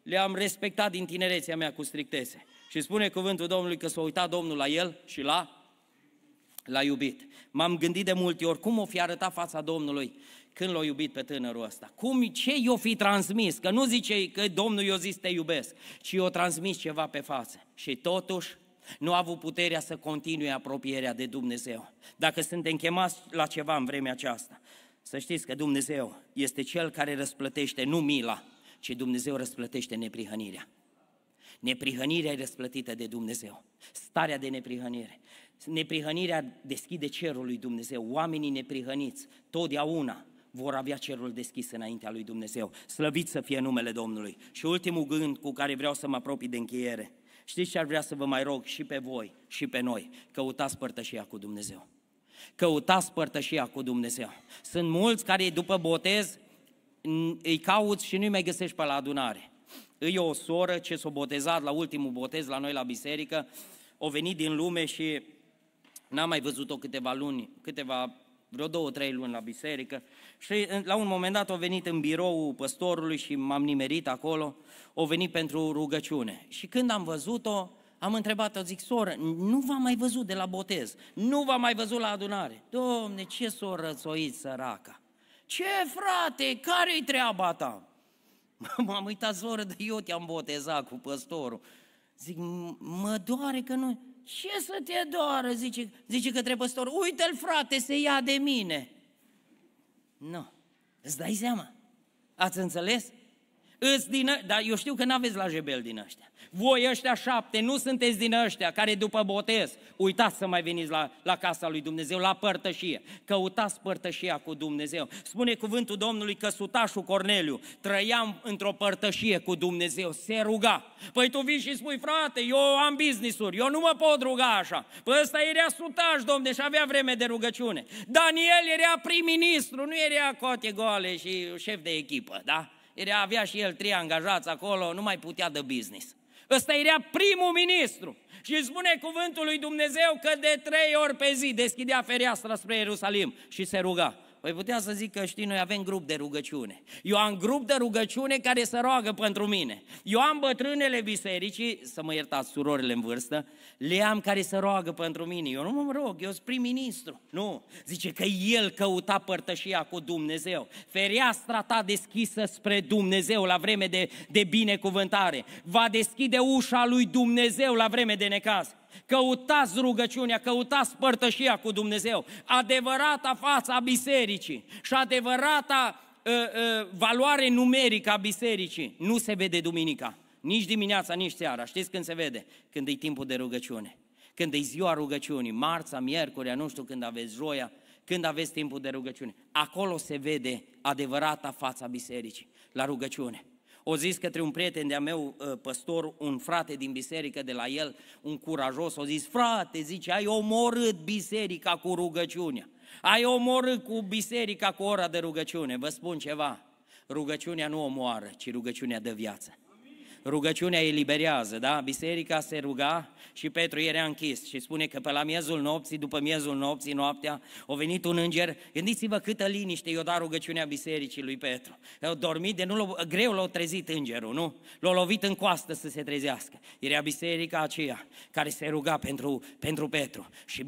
le-am respectat din tinerețea mea cu strictețe. Și spune cuvântul Domnului că s-a uitat Domnul la el și la l-a iubit. M-am gândit de multe ori cum o fi arătat fața Domnului când l-a iubit pe tânărul ăsta. Cum, ce i-o fi transmis? Că nu zice că Domnul i o zis te iubesc, ci i o transmis ceva pe față. Și totuși, nu a avut puterea să continue apropierea de Dumnezeu. Dacă suntem chemați la ceva în vremea aceasta, să știți că Dumnezeu este Cel care răsplătește nu mila, ci Dumnezeu răsplătește neprihănirea. Neprihănirea e răsplătită de Dumnezeu. Starea de neprihănire. Neprihănirea deschide cerul lui Dumnezeu. Oamenii neprihăniți, totdeauna, vor avea cerul deschis înaintea lui Dumnezeu. Slăvit să fie numele Domnului. Și ultimul gând cu care vreau să mă apropii de încheiere. Știți ce ar vrea să vă mai rog și pe voi și pe noi? Căutați părtășia cu Dumnezeu. Căutați părtășia cu Dumnezeu. Sunt mulți care după botez îi cauți și nu-i mai găsești pe la adunare. Îi o soră ce s-a botezat la ultimul botez la noi la biserică, o venit din lume și n-am mai văzut-o câteva luni, câteva vreo două, trei luni la biserică și la un moment dat au venit în biroul păstorului și m-am nimerit acolo, au venit pentru rugăciune. Și când am văzut-o, am întrebat-o, zic, soră, nu v-am mai văzut de la botez, nu v-am mai văzut la adunare. Domne, ce soră o săraca? Ce, frate, care-i treaba ta? M-am uitat, soră, de eu te-am botezat cu păstorul. Zic, mă doare că nu ce să te doară, zice, zice către păstor, uite-l frate, se ia de mine. Nu, îți dai seama? Ați înțeles? Îți din, ă- dar eu știu că nu aveți la jebel din ăștia. Voi ăștia șapte nu sunteți din ăștia care după botez, uitați să mai veniți la, la casa lui Dumnezeu, la părtășie. Căutați părtășia cu Dumnezeu. Spune cuvântul Domnului că sutașul Corneliu trăia într-o părtășie cu Dumnezeu, se ruga. Păi tu vii și spui, frate, eu am business-uri, eu nu mă pot ruga așa. Păi ăsta era sutaș, domne, și avea vreme de rugăciune. Daniel era prim-ministru, nu era cote goale și șef de echipă, da? era, avea și el trei angajați acolo, nu mai putea de business. Ăsta era primul ministru și îi spune cuvântul lui Dumnezeu că de trei ori pe zi deschidea fereastra spre Ierusalim și se ruga. Păi putea să zic că știi, noi avem grup de rugăciune. Eu am grup de rugăciune care să roagă pentru mine. Eu am bătrânele bisericii, să mă iertați surorile în vârstă, le am care să roagă pentru mine. Eu nu mă rog, eu sunt prim-ministru. Nu, zice că el căuta părtășia cu Dumnezeu. Fereastra ta deschisă spre Dumnezeu la vreme de, de binecuvântare. Va deschide ușa lui Dumnezeu la vreme de necaz. Căutați rugăciunea, căutați părtășia cu Dumnezeu. Adevărata fața a bisericii și adevărata uh, uh, valoare numerică a bisericii nu se vede duminica. Nici dimineața, nici seara. Știți când se vede? Când e timpul de rugăciune. Când e ziua rugăciunii, marța, miercurea, nu știu când aveți joia, când aveți timpul de rugăciune. Acolo se vede adevărata fața bisericii, la rugăciune o zis către un prieten de-a meu, uh, păstor, un frate din biserică de la el, un curajos, o zis, frate, zice, ai omorât biserica cu rugăciunea. Ai omorât cu biserica cu ora de rugăciune. Vă spun ceva, rugăciunea nu omoară, ci rugăciunea dă viață rugăciunea eliberează, da? Biserica se ruga și Petru era închis și spune că pe la miezul nopții, după miezul nopții, noaptea, a venit un înger. Gândiți-vă câtă liniște i-o dat rugăciunea bisericii lui Petru. Au dormit, de nu greu l-au trezit îngerul, nu? L-au lovit în coastă să se trezească. Era biserica aceea care se ruga pentru, pentru Petru și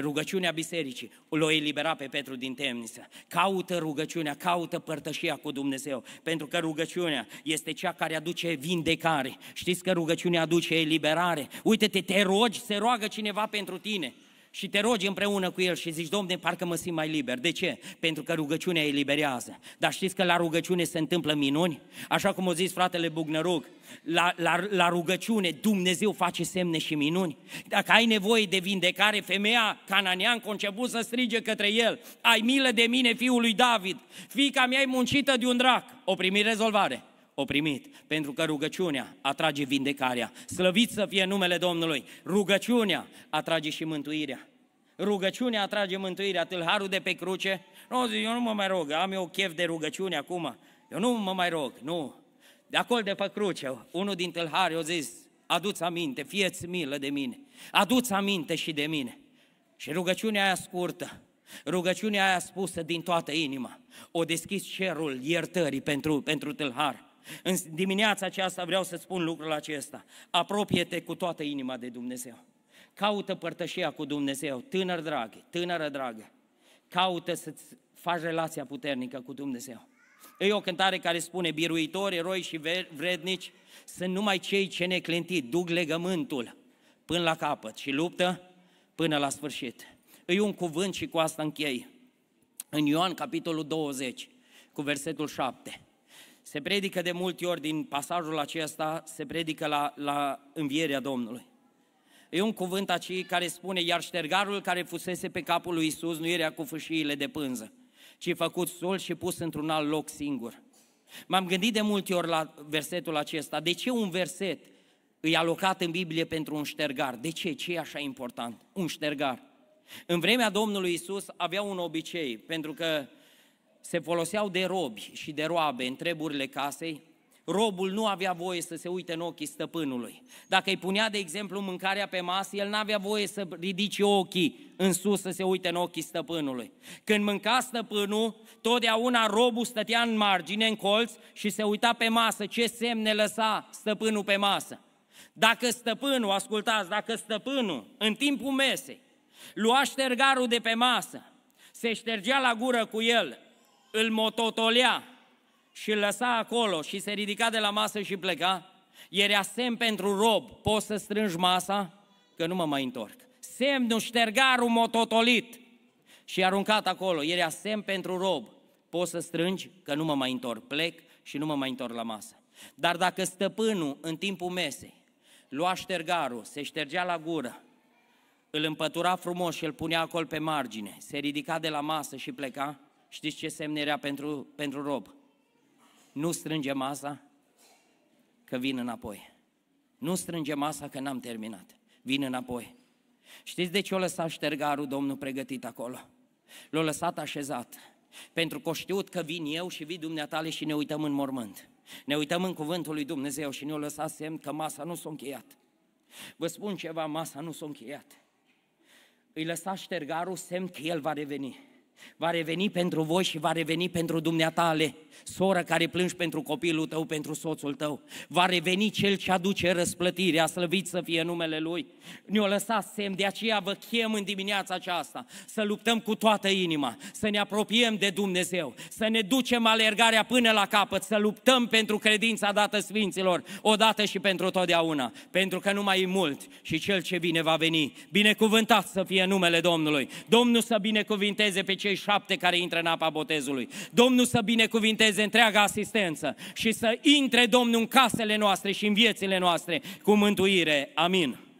rugăciunea bisericii l-a eliberat pe Petru din temniță. Caută rugăciunea, caută părtășia cu Dumnezeu, pentru că rugăciunea este cea care aduce vinde vindecare. Știți că rugăciunea aduce eliberare. Uite-te, te rogi, se roagă cineva pentru tine și te rogi împreună cu el și zici, Domne, parcă mă simt mai liber. De ce? Pentru că rugăciunea eliberează. Dar știți că la rugăciune se întâmplă minuni? Așa cum o zis fratele Bugnăruc, la, la, la rugăciune Dumnezeu face semne și minuni. Dacă ai nevoie de vindecare, femeia cananean conceput să strige către el, ai milă de mine, fiul lui David, fica mea e muncită de un drac. O primi rezolvare o primit, pentru că rugăciunea atrage vindecarea. Slăvit să fie numele Domnului! Rugăciunea atrage și mântuirea. Rugăciunea atrage mântuirea. Tâlharul de pe cruce, nu, zic, eu nu mă mai rog, am eu chef de rugăciune acum. Eu nu mă mai rog, nu. De acolo de pe cruce, unul din tâlhari a zis, aduți aminte, fieți milă de mine, aduți aminte și de mine. Și rugăciunea aia scurtă, rugăciunea aia spusă din toată inima, o deschis cerul iertării pentru, pentru tâlhari. În dimineața aceasta vreau să spun lucrul acesta. Apropie-te cu toată inima de Dumnezeu. Caută părtășia cu Dumnezeu, tânăr drag, tânără dragă. Caută să-ți faci relația puternică cu Dumnezeu. E o cântare care spune, biruitori, eroi și vrednici sunt numai cei ce neclintit duc legământul până la capăt și luptă până la sfârșit. E un cuvânt și cu asta închei. În Ioan, capitolul 20, cu versetul 7. Se predică de multe ori din pasajul acesta, se predică la, la învierea Domnului. E un cuvânt aici care spune, iar ștergarul care fusese pe capul lui Isus nu era cu fâșiile de pânză, ci făcut sol și pus într-un alt loc singur. M-am gândit de multe ori la versetul acesta. De ce un verset îi alocat în Biblie pentru un ștergar? De ce? Ce e așa important? Un ștergar. În vremea Domnului Isus avea un obicei, pentru că se foloseau de robi și de roabe în treburile casei, robul nu avea voie să se uite în ochii stăpânului. Dacă îi punea, de exemplu, mâncarea pe masă, el nu avea voie să ridice ochii în sus să se uite în ochii stăpânului. Când mânca stăpânul, totdeauna robul stătea în margine, în colț și se uita pe masă ce semne lăsa stăpânul pe masă. Dacă stăpânul, ascultați, dacă stăpânul în timpul mesei lua ștergarul de pe masă, se ștergea la gură cu el îl mototolea și îl lăsa acolo și se ridica de la masă și pleca, era semn pentru rob, poți să strângi masa, că nu mă mai întorc. Semnul ștergarul mototolit și aruncat acolo, era semn pentru rob, poți să strângi că nu mă mai întorc, plec și nu mă mai întorc la masă. Dar dacă stăpânul în timpul mesei lua ștergarul, se ștergea la gură, îl împătura frumos și îl punea acolo pe margine, se ridica de la masă și pleca, știți ce semn era pentru, pentru rob? Nu strânge masa, că vin înapoi. Nu strânge masa, că n-am terminat. Vin înapoi. Știți de ce o lăsat ștergarul Domnul pregătit acolo? L-a lăsat așezat. Pentru că știut că vin eu și vii dumneatale și ne uităm în mormânt. Ne uităm în cuvântul lui Dumnezeu și ne o lăsa semn că masa nu s-a încheiat. Vă spun ceva, masa nu s-a încheiat. Îi lăsa ștergarul semn că el va reveni. Va reveni pentru voi și va reveni pentru dumneatale, soră care plângi pentru copilul tău, pentru soțul tău. Va reveni cel ce aduce răsplătirea, slăvit să fie numele Lui. Ne-o lăsat semn, de aceea vă chem în dimineața aceasta să luptăm cu toată inima, să ne apropiem de Dumnezeu, să ne ducem alergarea până la capăt, să luptăm pentru credința dată Sfinților, odată și pentru totdeauna, pentru că nu mai e mult și cel ce vine va veni. Binecuvântat să fie numele Domnului. Domnul să binecuvinteze pe cei șapte care intră în apa botezului. Domnul să binecuvinteze întreaga asistență și să intre Domnul în casele noastre și în viețile noastre cu mântuire. Amin.